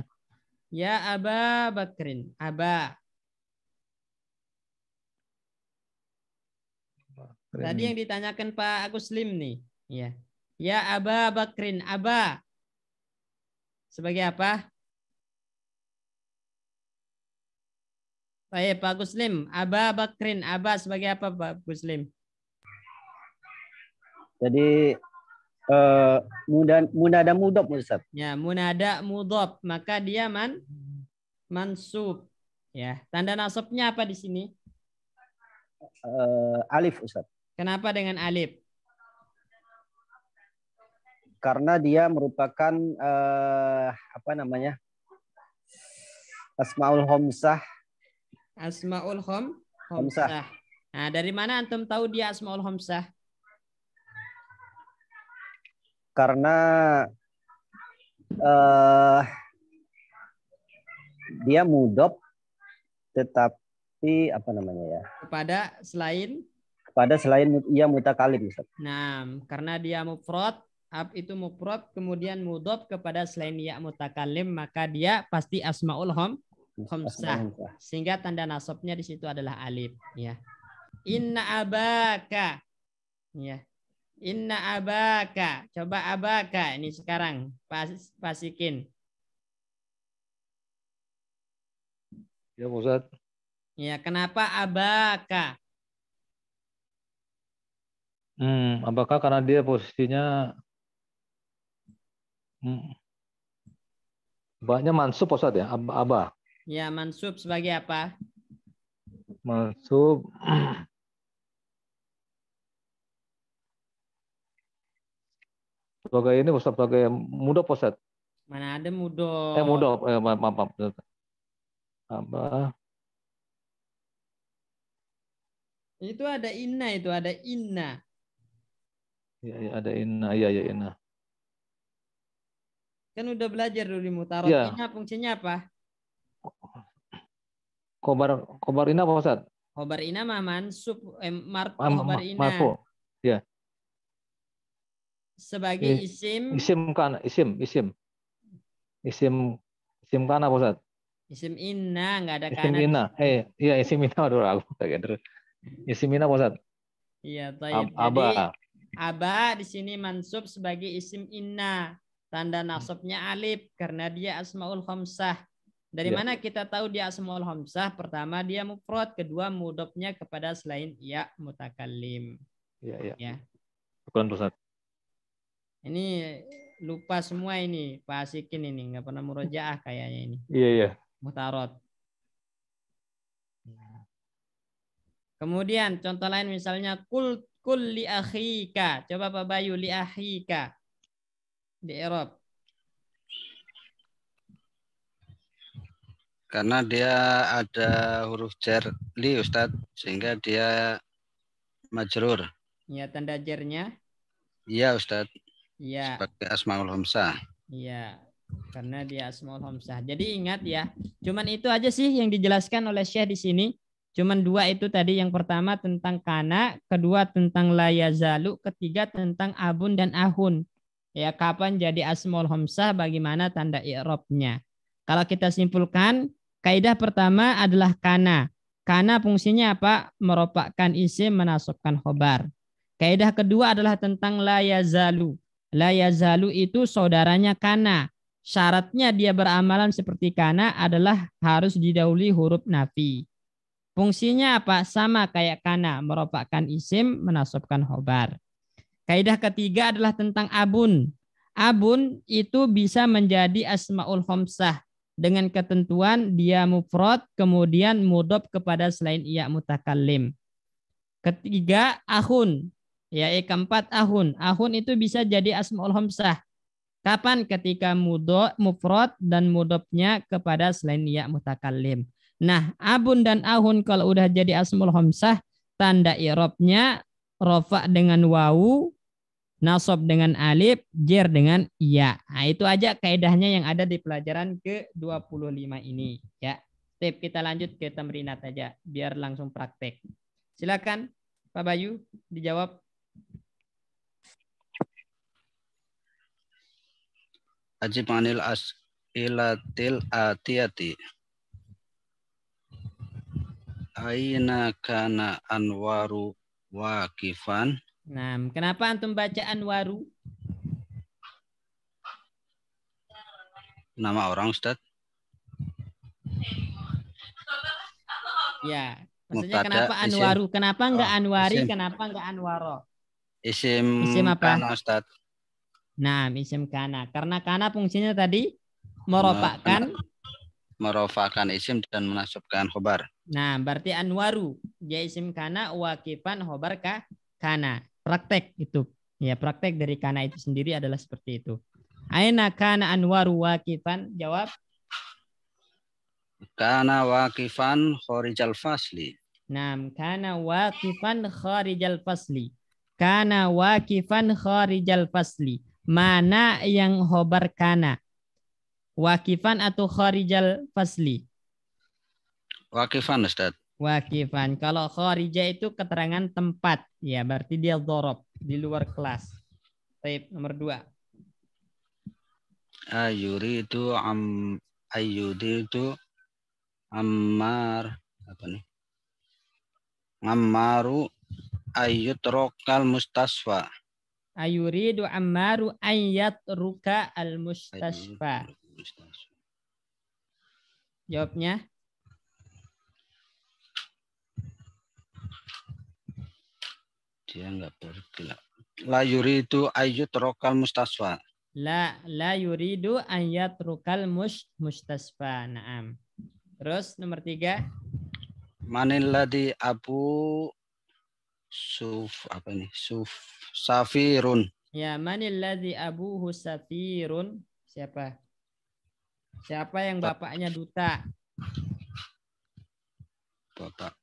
Ya Aba Bakrin, Aba. Tadi yang ditanyakan Pak Agus nih. Ya. Ya Aba Bakrin, Aba. Sebagai apa? Baik, Pak Guslim. Aba Bakrin, Aba sebagai apa Pak Aguslim? Jadi uh, munada mudop Ustaz. Ya, munada mudop, Maka dia man mansub. Ya, tanda nasabnya apa di sini? Uh, alif Ustaz. Kenapa dengan alif? Karena dia merupakan uh, apa namanya? Asmaul Homsah. Asmaul Hom Homsah. Nah, dari mana antum tahu dia Asmaul Homsah? Karena uh, dia mudop tetapi apa namanya ya? Kepada selain pada selain ia mutakalim Ustaz. Nah, karena dia mufrad ab itu mufrad kemudian mudhof kepada selain ia ya mutakalim maka dia pasti asmaul hum khamsah. sehingga tanda nasabnya di situ adalah alif ya. Inna abaka ya. Inna abaka. Coba abaka ini sekarang pas pasikin. Ya Ustaz. Ya, kenapa abaka? Hmm, apakah karena dia posisinya hmm, banyak mansub Ustaz ya? Ab abah. Ya, mansub sebagai apa? Mansub sebagai ini Ustaz sebagai mudo Ustaz. Mana ada mudo? Eh mudo, eh, maaf maaf. Abah. Itu ada inna itu, ada inna. Ya, ya ada ah, inna, ya ya inna. Iya, iya, kan udah belajar dulu di mutarot. Ya. fungsinya apa? Kobar kobar inna apa Ustaz? Kobar inna mah mansub eh, Ma kobar inna. Marfu. Ya. Sebagai isim isim kan isim isim. Isim isim kan apa Ustaz? Isim inna enggak ada isim Isim inna. Eh, iya isim inna aduh aku kayak Isim inna apa Ustaz? Iya, Ab Jadi, Aba di sini mansub sebagai isim inna. Tanda hmm. nasabnya alif karena dia asmaul khamsah. Dari ya. mana kita tahu dia asmaul khamsah? Pertama dia mufrad, kedua mudobnya kepada selain ya mutakallim. Iya, iya. Ya. Bukan Ustaz. Ini lupa semua ini Pak Asikin ini nggak pernah murojaah kayaknya ini. Iya, iya. Mutarot. Kemudian contoh lain misalnya kultu Kul li akhika. Coba Pak Bayu li akhika. Di Eropa. Karena dia ada huruf jar li Ustaz sehingga dia majrur. Ya, tanda jernya? Iya, Ustaz. Iya. Seperti asmaul hamzah. Iya, karena dia asmaul hamzah. Jadi ingat ya, cuman itu aja sih yang dijelaskan oleh Syekh di sini. Cuman dua itu tadi yang pertama tentang kana, kedua tentang layazalu, ketiga tentang abun dan ahun. Ya, kapan jadi asmol homsah, bagaimana tanda i'robnya. Kalau kita simpulkan, kaidah pertama adalah kana. Kana fungsinya apa? Meropakkan isim, menasukkan khobar. Kaidah kedua adalah tentang layazalu. Layazalu itu saudaranya kana. Syaratnya dia beramalan seperti kana adalah harus didahului huruf nafi. Fungsinya apa? Sama kayak kana, merupakan isim, menasobkan hobar. Kaidah ketiga adalah tentang abun. Abun itu bisa menjadi asmaul homsah dengan ketentuan dia mufrad kemudian mudob kepada selain ia mutakallim. Ketiga ahun, ya eh, keempat ahun. Ahun itu bisa jadi asmaul homsah. Kapan ketika mudob mufrad dan mudobnya kepada selain ia mutakallim. Nah, abun dan ahun kalau udah jadi asmul homsah, tanda irobnya rofa dengan wawu, nasob dengan alif, jer dengan ya. Nah, itu aja kaidahnya yang ada di pelajaran ke-25 ini. Ya, Tip, kita lanjut ke tamrinat aja, biar langsung praktek. Silakan, Pak Bayu, dijawab. Ajib anil as ilatil aina kana anwaru wakifan. Nah, kenapa antum baca anwaru? Nama orang Ustaz? Ya, maksudnya Mutada, kenapa anwaru? Isim, kenapa enggak oh, anwari? Isim, kenapa enggak anwaro? Isim, isim apa? Kana Ustaz. Nah, isim kana. Karena kana fungsinya tadi merobakkan. Nah, merofakan isim dan menasubkan khobar. Nah, berarti anwaru ya isim kana wakifan khobar ka kana. Praktek itu. Ya, praktek dari kana itu sendiri adalah seperti itu. Aina kana anwaru wakifan? Jawab. Kana wakifan khorijal fasli. Nah, kana wakifan khorijal fasli. Kana wakifan khorijal fasli. Mana yang khobar kana? Wakifan atau kharijal fasli? Wakifan Ustaz. Wakifan. Kalau kharija itu keterangan tempat. Ya, berarti dia dorob. Di luar kelas. Baik, nomor dua. Ayuri itu am Ayudi itu Ammar apa nih? Ammaru ayut rokal mustasfa. Ayuri itu ammaru ayat ruka al mustasfa. Ayuri. Jawabnya? Dia nggak bergerak. La yuridu ayyut rokal mustasfa. La la yuridu ayat rokal mus mustasfa. Naam. Terus nomor tiga. Maniladi abu suf apa ini? suf safirun. Ya maniladi abuhu safirun. Siapa? Siapa yang bapaknya duta? Bapak.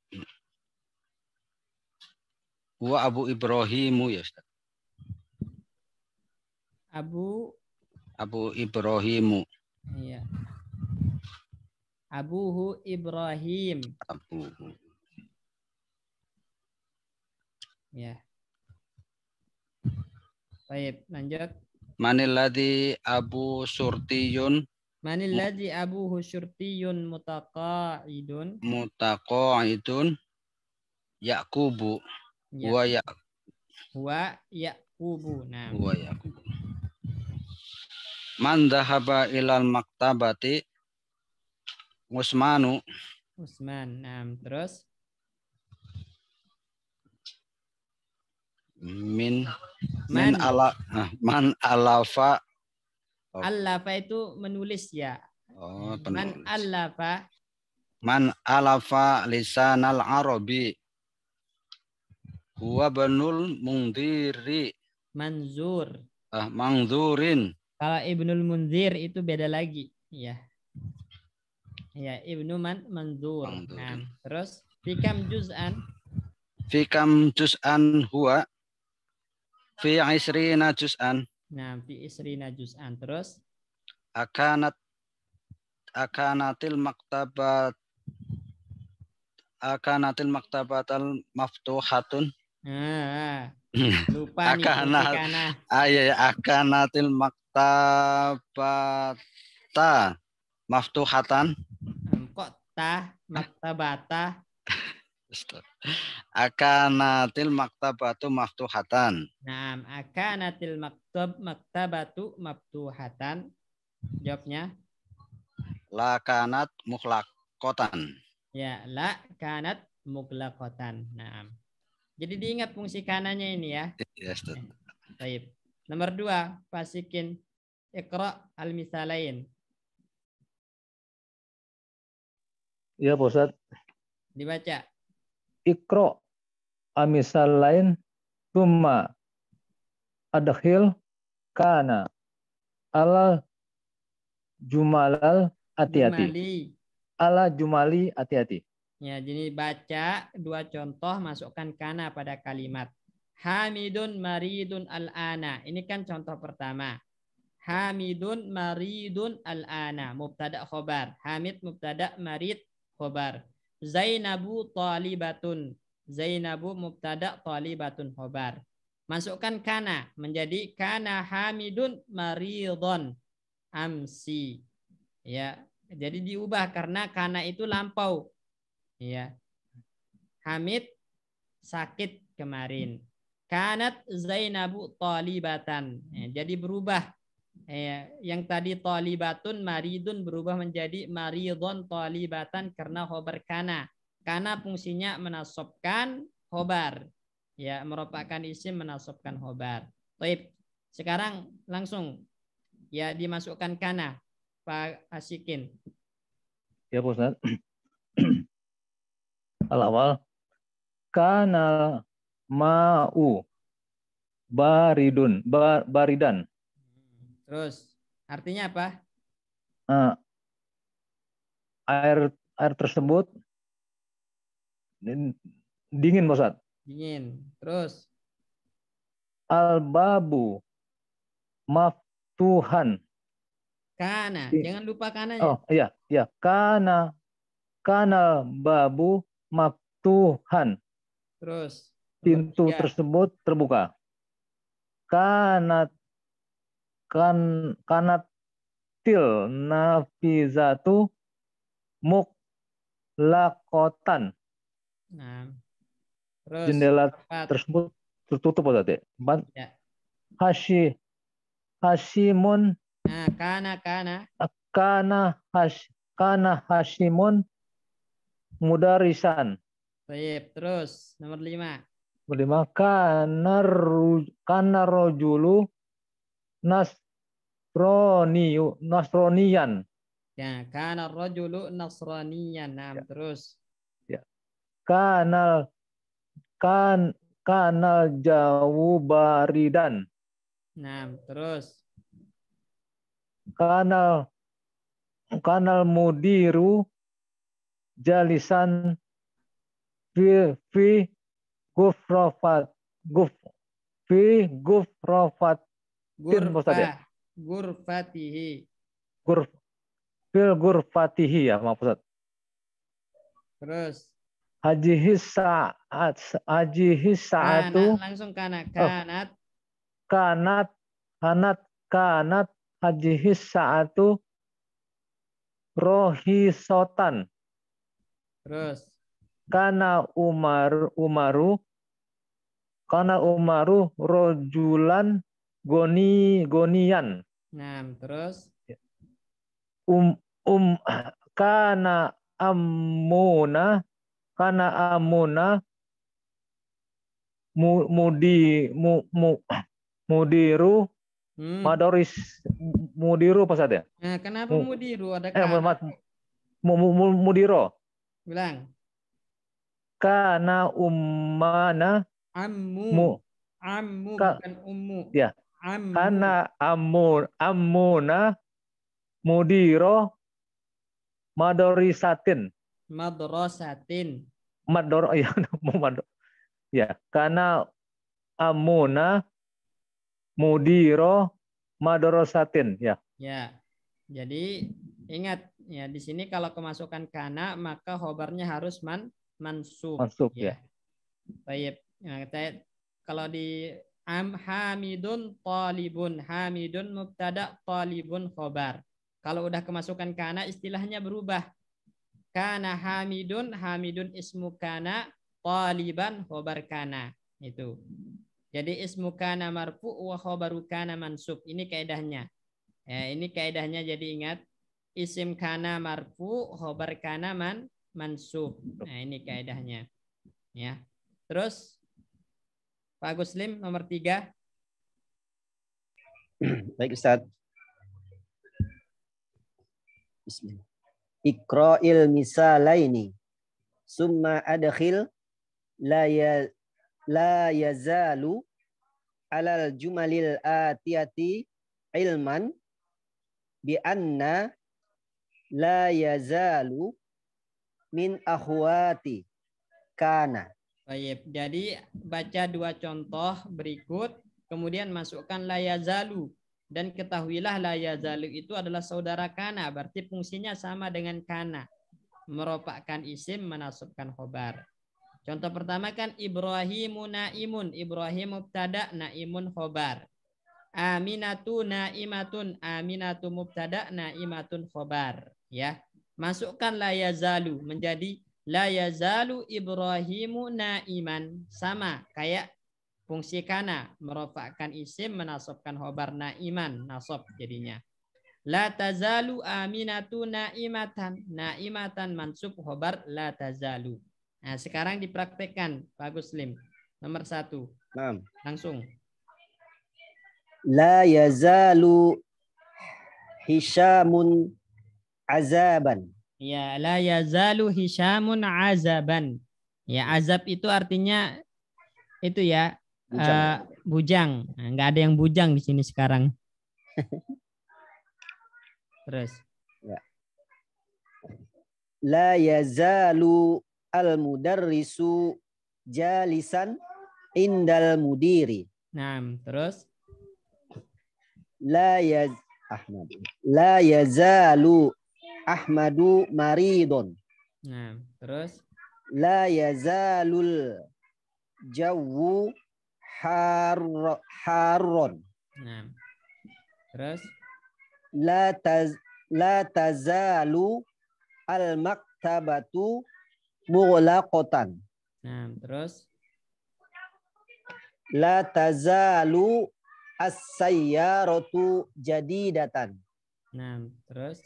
Gua Abu Ibrahimu ya, Ustaz. Abu Abu Ibrahimu. Iya. Abuhu Ibrahim. Abuhu. Ya. Baik, lanjut. Maniladi Abu Surtiyun Manilladzi abuhu syurtiyun mutaqa'idun. Mutaqa'idun. Yakubu. Ya. Wa ya. Wa Yakubu. Nah. Wa Yakubu. Man dhahaba ilal maktabati Usmanu. Usman. Nah, terus min man, min ala ah, man alafa Oh. Alafa itu menulis ya. Oh, hmm. penulis. Man alafa. Man alafa lisanal arabi. Huwa benul mundiri. Manzur. Ah, mangzurin. Kalau Ibnul mundir itu beda lagi. Ya. Ya, Ibnu Man Manzur. Nah, terus fikam juz'an? Fikam juz'an huwa fi isrina juz'an Nah, fi isrina juz'an. Terus? Akanat akanatil maktabat akanatil al maftuhatun. Ah, lupa Akan nih. Akanat. Nah. Ah, iya, iya. akanatil maktabata maftuhatan. Kok ta maktabata Akanatil maktabatu maftuhatan. Nah, akanatil maktab maktabatu maftuhatan. Jawabnya. La kanat mukhlaqatan. Ya, la kanat mukhlaqatan. Naam. Jadi diingat fungsi kanannya ini ya. Ustaz. Baik. Nomor dua, fasikin ikra al-misalain. Iya, Ustaz. Dibaca ikro amisal lain tuma adhil kana ala jumalal hati-hati. Ala jumali hati-hati. Ya, jadi baca dua contoh masukkan kana pada kalimat. Hamidun maridun al-ana. Ini kan contoh pertama. Hamidun maridun al-ana. Mubtada khobar. Hamid mubtada marid khobar. Zainabu talibatun. Zainabu mubtada talibatun khobar. Masukkan kana menjadi kana hamidun maridon amsi. Ya, jadi diubah karena kana itu lampau. Ya. Hamid sakit kemarin. Kanat Zainabu talibatan. Ya, jadi berubah Iya, yang tadi talibatun maridun berubah menjadi maridun talibatan karena hobar kana. karena fungsinya menasobkan hobar. Ya, merupakan isim menasobkan hobar. Baik. Sekarang langsung ya dimasukkan kana Pak Asikin. Ya, Pak Ustaz. Al-awal kana ma'u baridun bar, baridan Terus artinya apa? Uh, air air tersebut dingin, Pak Dingin. Terus Al-babu Tuhan. Kana, jangan lupa kana. Oh, iya, iya. Kana kana babu Tuhan. Terus pintu ya. tersebut terbuka. Kanat kan kanat til nafizatu lakotan. Nah. Terus jendela empat. tersebut tertutup atau tidak? Ya? Empat. Ya. Hashi Hashimun. Nah, kana kana. Kana hash kana Hashimun mudarisan. Baik, terus nomor lima. Nomor lima, kana, kana rojulu nas Nasroniyu, Nasronian. Ya, kanal rojulu nasronian Nah, ya. terus. Ya. Kanal kan kanal jauh baridan. Nah, terus. Kanal kanal mudiru jalisan fi fi gufrofat guf fi gufrofat ya. gurfa gurfatihi. Gur fil gurfatihi ya maksud. Terus. haji saat haji hisaatu Kanat, langsung kana kanat. Oh. Kanat kanat kanat haji hisaatu rohi sotan. Terus. karena Umar Umaru karena Umaru rojulan Goni Gonian. Nah, terus ya. um um kana amuna kana amuna mu, mudi mu, mu mudiru hmm. madoris mudiru apa saja? Ya? Nah, kenapa mu, mudiru ada kan? Eh, mat, mu, mu, mu, mudiro. Bilang. Kana ummana ammu mu, ammu ka, bukan ummu. Ya. An. Ana amun amuna mudiro madorisatin. Madorosatin. madoro ya madoro Ya, karena amuna mudiro Madorosatin ya. Ya. Jadi ingat ya di sini kalau kemasukan kana maka hobarnya harus man mansub. Mansub ya. ya. Baik. Nah, kita, kalau di Am hamidun talibun. Hamidun mubtada talibun khobar. Kalau udah kemasukan kana istilahnya berubah. Kana hamidun, hamidun ismu kana, taliban khobar kana. Itu. Jadi ismu kana marfu wa khobaru kana mansub. Ini kaidahnya. Ya, ini kaidahnya jadi ingat isim kana marfu, khobar kana man mansub. Nah, ini kaidahnya. Ya. Terus Pak Agus nomor tiga. Baik Ustaz. Bismillah. Ikra'il misalaini summa adkhil la ya la yazalu alal jumalil atiyati ilman bi anna la yazalu min ahwati kana Baik, jadi baca dua contoh berikut, kemudian masukkan layazalu dan ketahuilah layazalu itu adalah saudara kana, berarti fungsinya sama dengan kana, meropakkan isim, menasubkan khobar. Contoh pertama kan Ibrahimu naimun, Ibrahim mubtada, naimun khobar. Aminatu naimatun, aminatu mubtada, naimatun khobar. Ya, masukkan layazalu menjadi La yazalu Ibrahimu naiman. Sama kayak fungsi kana. Merofakkan isim, menasobkan hobar naiman. Nasob jadinya. La tazalu aminatu naimatan. Naimatan mansub hobar la tazalu. Nah sekarang dipraktekkan Pak Guslim. Nomor satu. Langsung. La yazalu Hishamun azaban. Ya, la yazalu Hisyamun azaban. Ya, hmm. azab itu artinya itu ya bujang. Uh, bujang. Nah, nggak ada yang bujang di sini sekarang. Terus. Ya. La yazalu al-mudarrisu jalisan indal mudiri. Nah, terus. La yaz Ahmad. La yazalu Ahmadu maridun. Nah, terus la yazalul jawu har harron. Nah. Terus la taz la tazalu al maktabatu mughlaqatan. Nah, terus la tazalu as-sayyaratu jadidatan. Nah, terus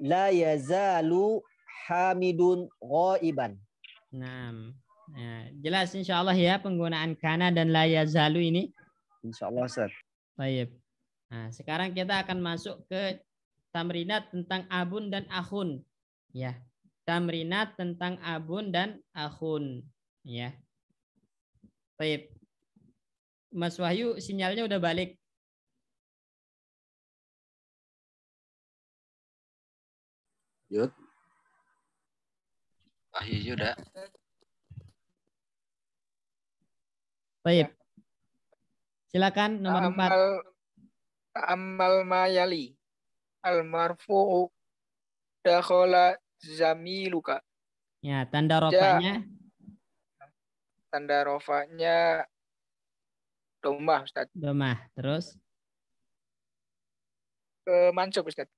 la yazalu hamidun ghaiban. Naam. ya, jelas insya Allah ya penggunaan kana dan la yazalu ini. Insya Allah Ustaz. Baik. Nah, sekarang kita akan masuk ke tamrinat tentang abun dan akhun. Ya, tamrinat tentang abun dan akhun ya Baik. Mas Wahyu sinyalnya udah balik Yud. Ah, Yud iya, Yuda. Baik. Ya. Silakan nomor empat. Amal mayali almarfu'u dakhala zamiluka. Ya, tanda rofanya. tanda rofanya domah, Ustaz. Domah, terus? Ke mansub, Ustaz.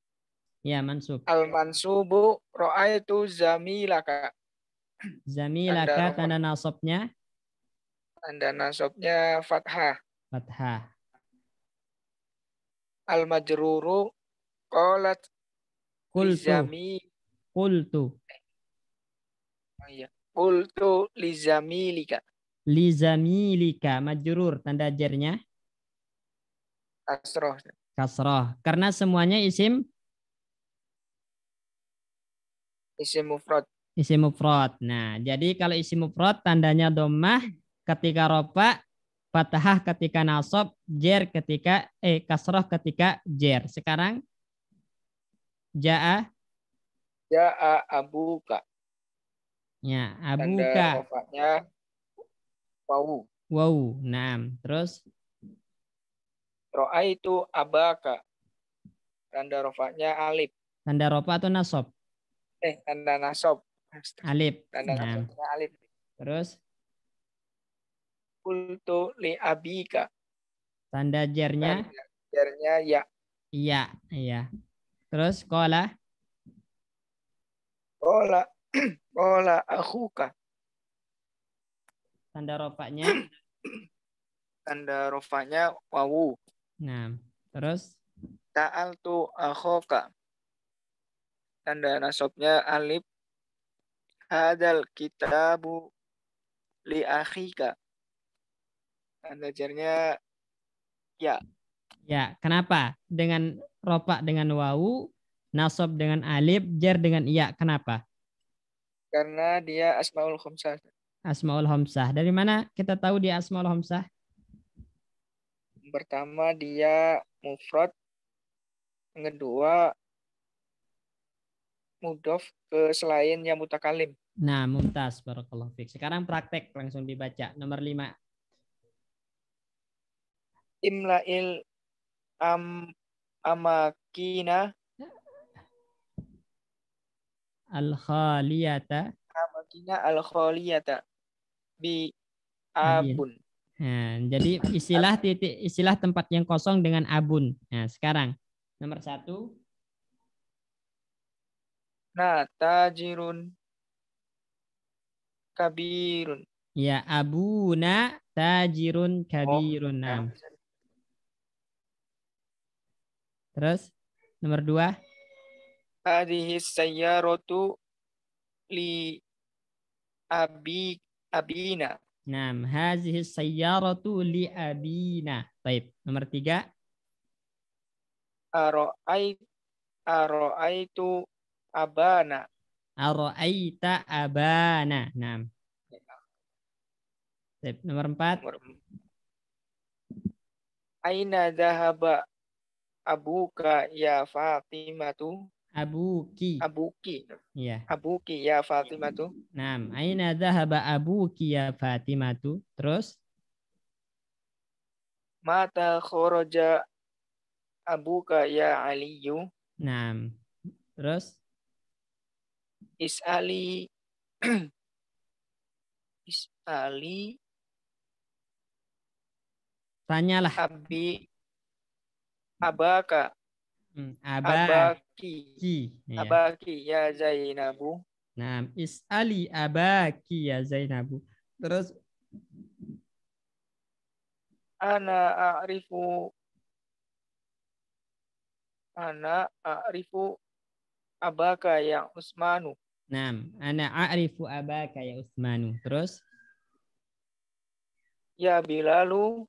Ya, mansub. Al mansubu ra'aitu zamilaka. Zamilaka tanda, tanda nasabnya? Tanda nasabnya fathah. Fathah. Al majruru qalat qultu. Zami... Qultu. Oh iya. Qultu lizamilika. Lizamilika majrur tanda jernya? Kasroh. Kasroh. Karena semuanya isim Isim mufrad. Isim mufrad. Nah, jadi kalau isim mufrad tandanya domah ketika ropa, fathah ketika nasob, jer ketika eh kasroh ketika jer. Sekarang jaa jaa abuka. Ya, abuka. Tanda wau. Wau. Nah, terus Ro'a itu abaka. Tanda rofaknya alif. Tanda rofa atau nasob? eh tanda nasab. Alif. Tanda nah. nasab alif. Terus kultu li abika. Tanda jernya? Tanda jernya ya. Iya, iya. Terus kola? Kola, kola akuka Tanda rofaknya? Tanda rofaknya wawu. Nah, terus? Ta'al tu akhoka tanda nasabnya alif hadal kitabu li akhika tanda jarnya ya ya kenapa dengan ropa dengan wau nasab dengan alif jar dengan iya kenapa karena dia asmaul khomsah asmaul khomsah dari mana kita tahu dia asmaul khomsah pertama dia mufrad kedua mudhof ke selain yang mutakalim. Nah, mumtaz barakallahu fiik. Sekarang praktek langsung dibaca nomor 5. Imla'il am amakina al khaliyata amakina al khaliyata bi abun. Nah, jadi istilah titik istilah tempat yang kosong dengan abun. Nah, sekarang nomor satu Nah, tajirun kabirun. Ya, abuna tajirun kabirun. Oh, ya, Terus, nomor dua. Hadihi sayyaratu li abi abina. Nam hazihi sayyaratu li abina. Baik, nomor tiga. Aro'aitu abana. Aro'aita abana. Nah. Sip. Nomor empat. Nomor empat. Aina dahaba abuka ya Fatimatu. Abuki. Abuki. Iya. Abuki ya Fatimatu. Naam. Aina dahaba abuki ya Fatimatu. Terus? Mata khoroja abuka ya Aliyu. Naam. Terus? Is'ali Is'ali Tanyalah. Abi Abaka. Hmm, abaki. Abaki. Ya. abaki ya Zainabu. Nah, is'ali abaki ya Zainabu. Terus ana a'rifu ana a'rifu abaka ya Usmanu. Naam, ana a'rifu abaka ya Utsmanu. Terus? Ya Bilalu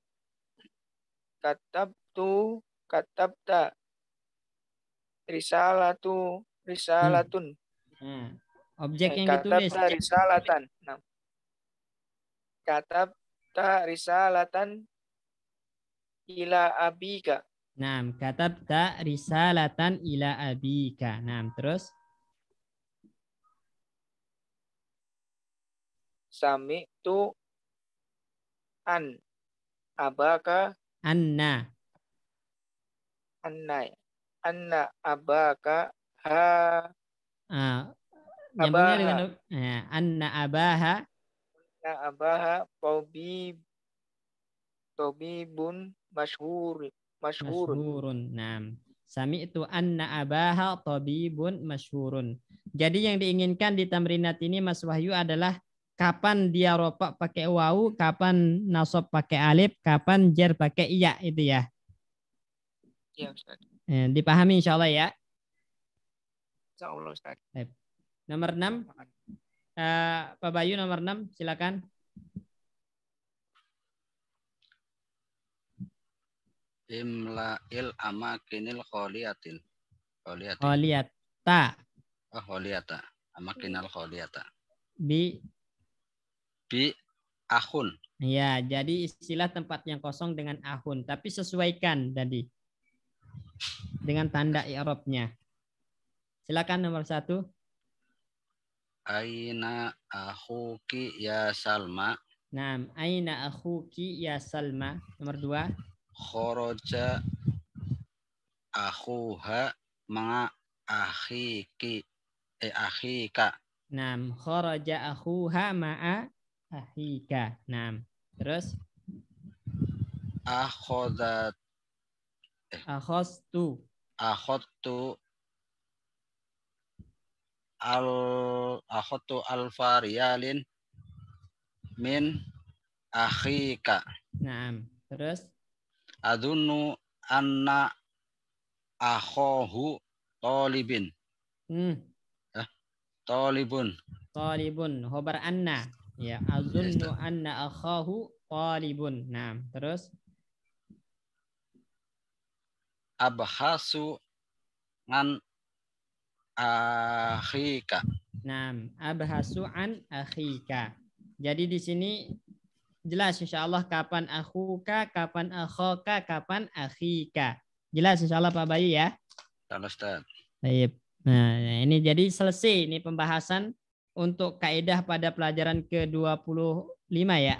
katabtu katabta risalatu risalatun. Hmm. Ah, objek eh, yang katabta ditulis. Katabta risalatan. Nah. Katabta risalatan ila abika. Naam, katabta risalatan ila abika. Naam, terus? sami tu an abaka anna anna ya. anna abaka ha ah, nyambungnya dengan ya, anna abaha anna abaha tobi tobibun masyhur masyhurun masyhurun nam Sami itu anna abaha tabibun masyhurun. Jadi yang diinginkan di tamrinat ini Mas Wahyu adalah kapan dia ropak pakai wau, kapan nasab pakai alif, kapan jer pakai iya itu ya. Iya Ustaz. Ya, dipahami insya Allah ya. Insya Allah Ustaz. Baik. Nomor 6. Uh, eh, Pak Bayu nomor 6 silakan. Imla'il amakinil kholiatil. Kholiatil. Kholiata. Oh, kholiata. Amakinal kholiata. Bi bi ahun. iya jadi istilah tempat yang kosong dengan ahun, tapi sesuaikan tadi dengan tanda i'rabnya. Silakan nomor satu. Aina akhuki ya Salma. Naam, aina akhuki ya Salma. Nomor dua. Khoroja akhuha ma'a akhiki eh akhika. Naam, khoroja akhuha ma'a Ahika tiga. Terus? Akhodat. Eh. Akhostu. Akhotu. Al akhotu alfa riyalin min akhika. Naam. Terus? Adunu anna ahohu tolibin. Hmm. Eh, tolibun. Tolibun. Hobar anna. Ya, hmm, azunnu anna akhahu talibun. Nah, terus abhasu an akhika. Naam, abhasu an akhika. Jadi di sini jelas insya Allah kapan akhuka, kapan akhoka, kapan akhika. Jelas insya Allah Pak Bayu ya. Iya, Baik. Nah, ini jadi selesai ini pembahasan untuk kaidah pada pelajaran ke-25 ya.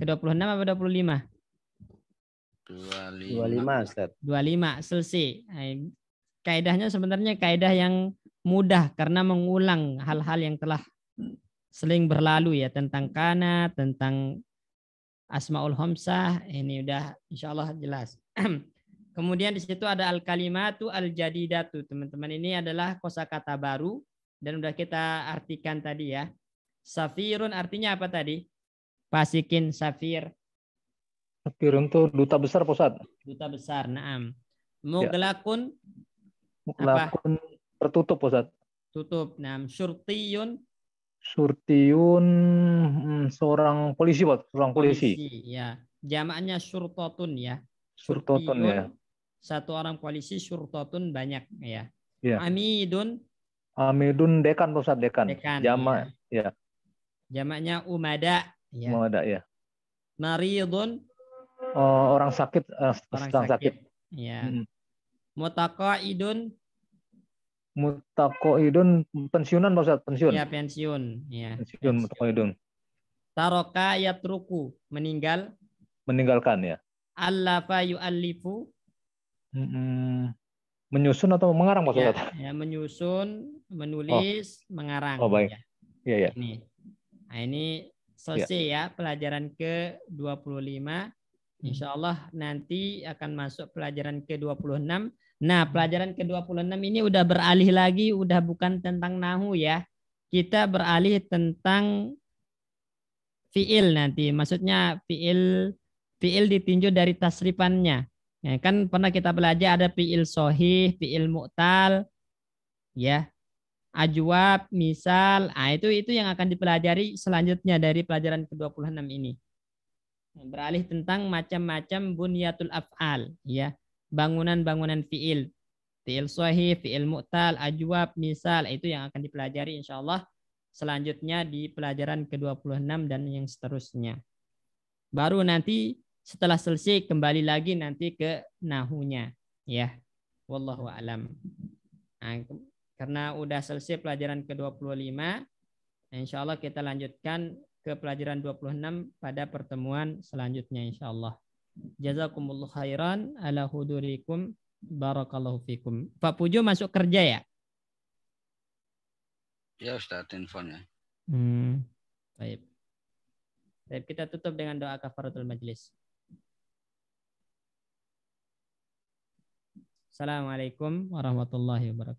Ke-26 apa 25? 25. 25, Ustaz. 25, selesai. Kaidahnya sebenarnya kaidah yang mudah karena mengulang hal-hal yang telah seling berlalu ya tentang kana, tentang asmaul homsah. Ini udah insya Allah jelas. Kemudian di situ ada al-kalimatu al-jadidatu. Teman-teman ini adalah kosakata baru dan udah kita artikan tadi ya. Safirun artinya apa tadi? Pasikin safir. Safirun itu duta besar pusat. Duta besar, naam. Muglakun ya. Muglakun apa? tertutup pusat. Tutup, naam. Surtiyun Surtiyun hmm, seorang polisi, buat, Seorang polisi. polisi ya. Jamaknya surtotun ya. Surtotun ya. Satu orang polisi surtotun banyak ya. ya. Amidun Amidun dekan pusat Ustaz, dekan. dekan Jama, ya. ya. Jamaknya umada. Ya. Umada, ya. Maridun. Oh, orang sakit, eh, orang sedang sakit. sakit. Ya. Hmm. Mutaqaidun. Mutaqaidun pensiunan pusat Ustaz, pensiun. Ya, pensiun. Ya. Pensiun, idun, Taroka yatruku, meninggal. Meninggalkan, ya. Allafa yu'allifu. Hmm menyusun atau mengarang maksudnya? Ya, ya menyusun menulis, oh. mengarang. Oh baik. Ya. Iya ya. Ini. Nah, ini selesai ya, ya pelajaran ke-25. Hmm. Insya Allah nanti akan masuk pelajaran ke-26. Nah, hmm. pelajaran ke-26 ini udah beralih lagi, udah bukan tentang nahu ya. Kita beralih tentang fiil nanti. Maksudnya fiil fiil ditinjau dari tasrifannya. Ya, kan pernah kita belajar ada fiil sohih, fiil mu'tal, ya ajwab, misal. Nah, itu itu yang akan dipelajari selanjutnya dari pelajaran ke-26 ini. Nah, beralih tentang macam-macam bunyatul af'al, ya. Bangunan-bangunan fi'il. Fi'il sahih, fi'il mu'tal, ajwab, misal. Itu yang akan dipelajari insya Allah selanjutnya di pelajaran ke-26 dan yang seterusnya. Baru nanti setelah selesai kembali lagi nanti ke nahunya ya. Wallahu alam. Nah, karena udah selesai pelajaran ke-25, insya Allah kita lanjutkan ke pelajaran 26 pada pertemuan selanjutnya insya Allah. Jazakumullah khairan ala hudurikum barakallahu fikum. Pak Pujo masuk kerja ya? Ya Ustaz, infonya. Hmm, baik. Baik, kita tutup dengan doa kafaratul majlis. Assalamualaikum warahmatullahi wabarakatuh.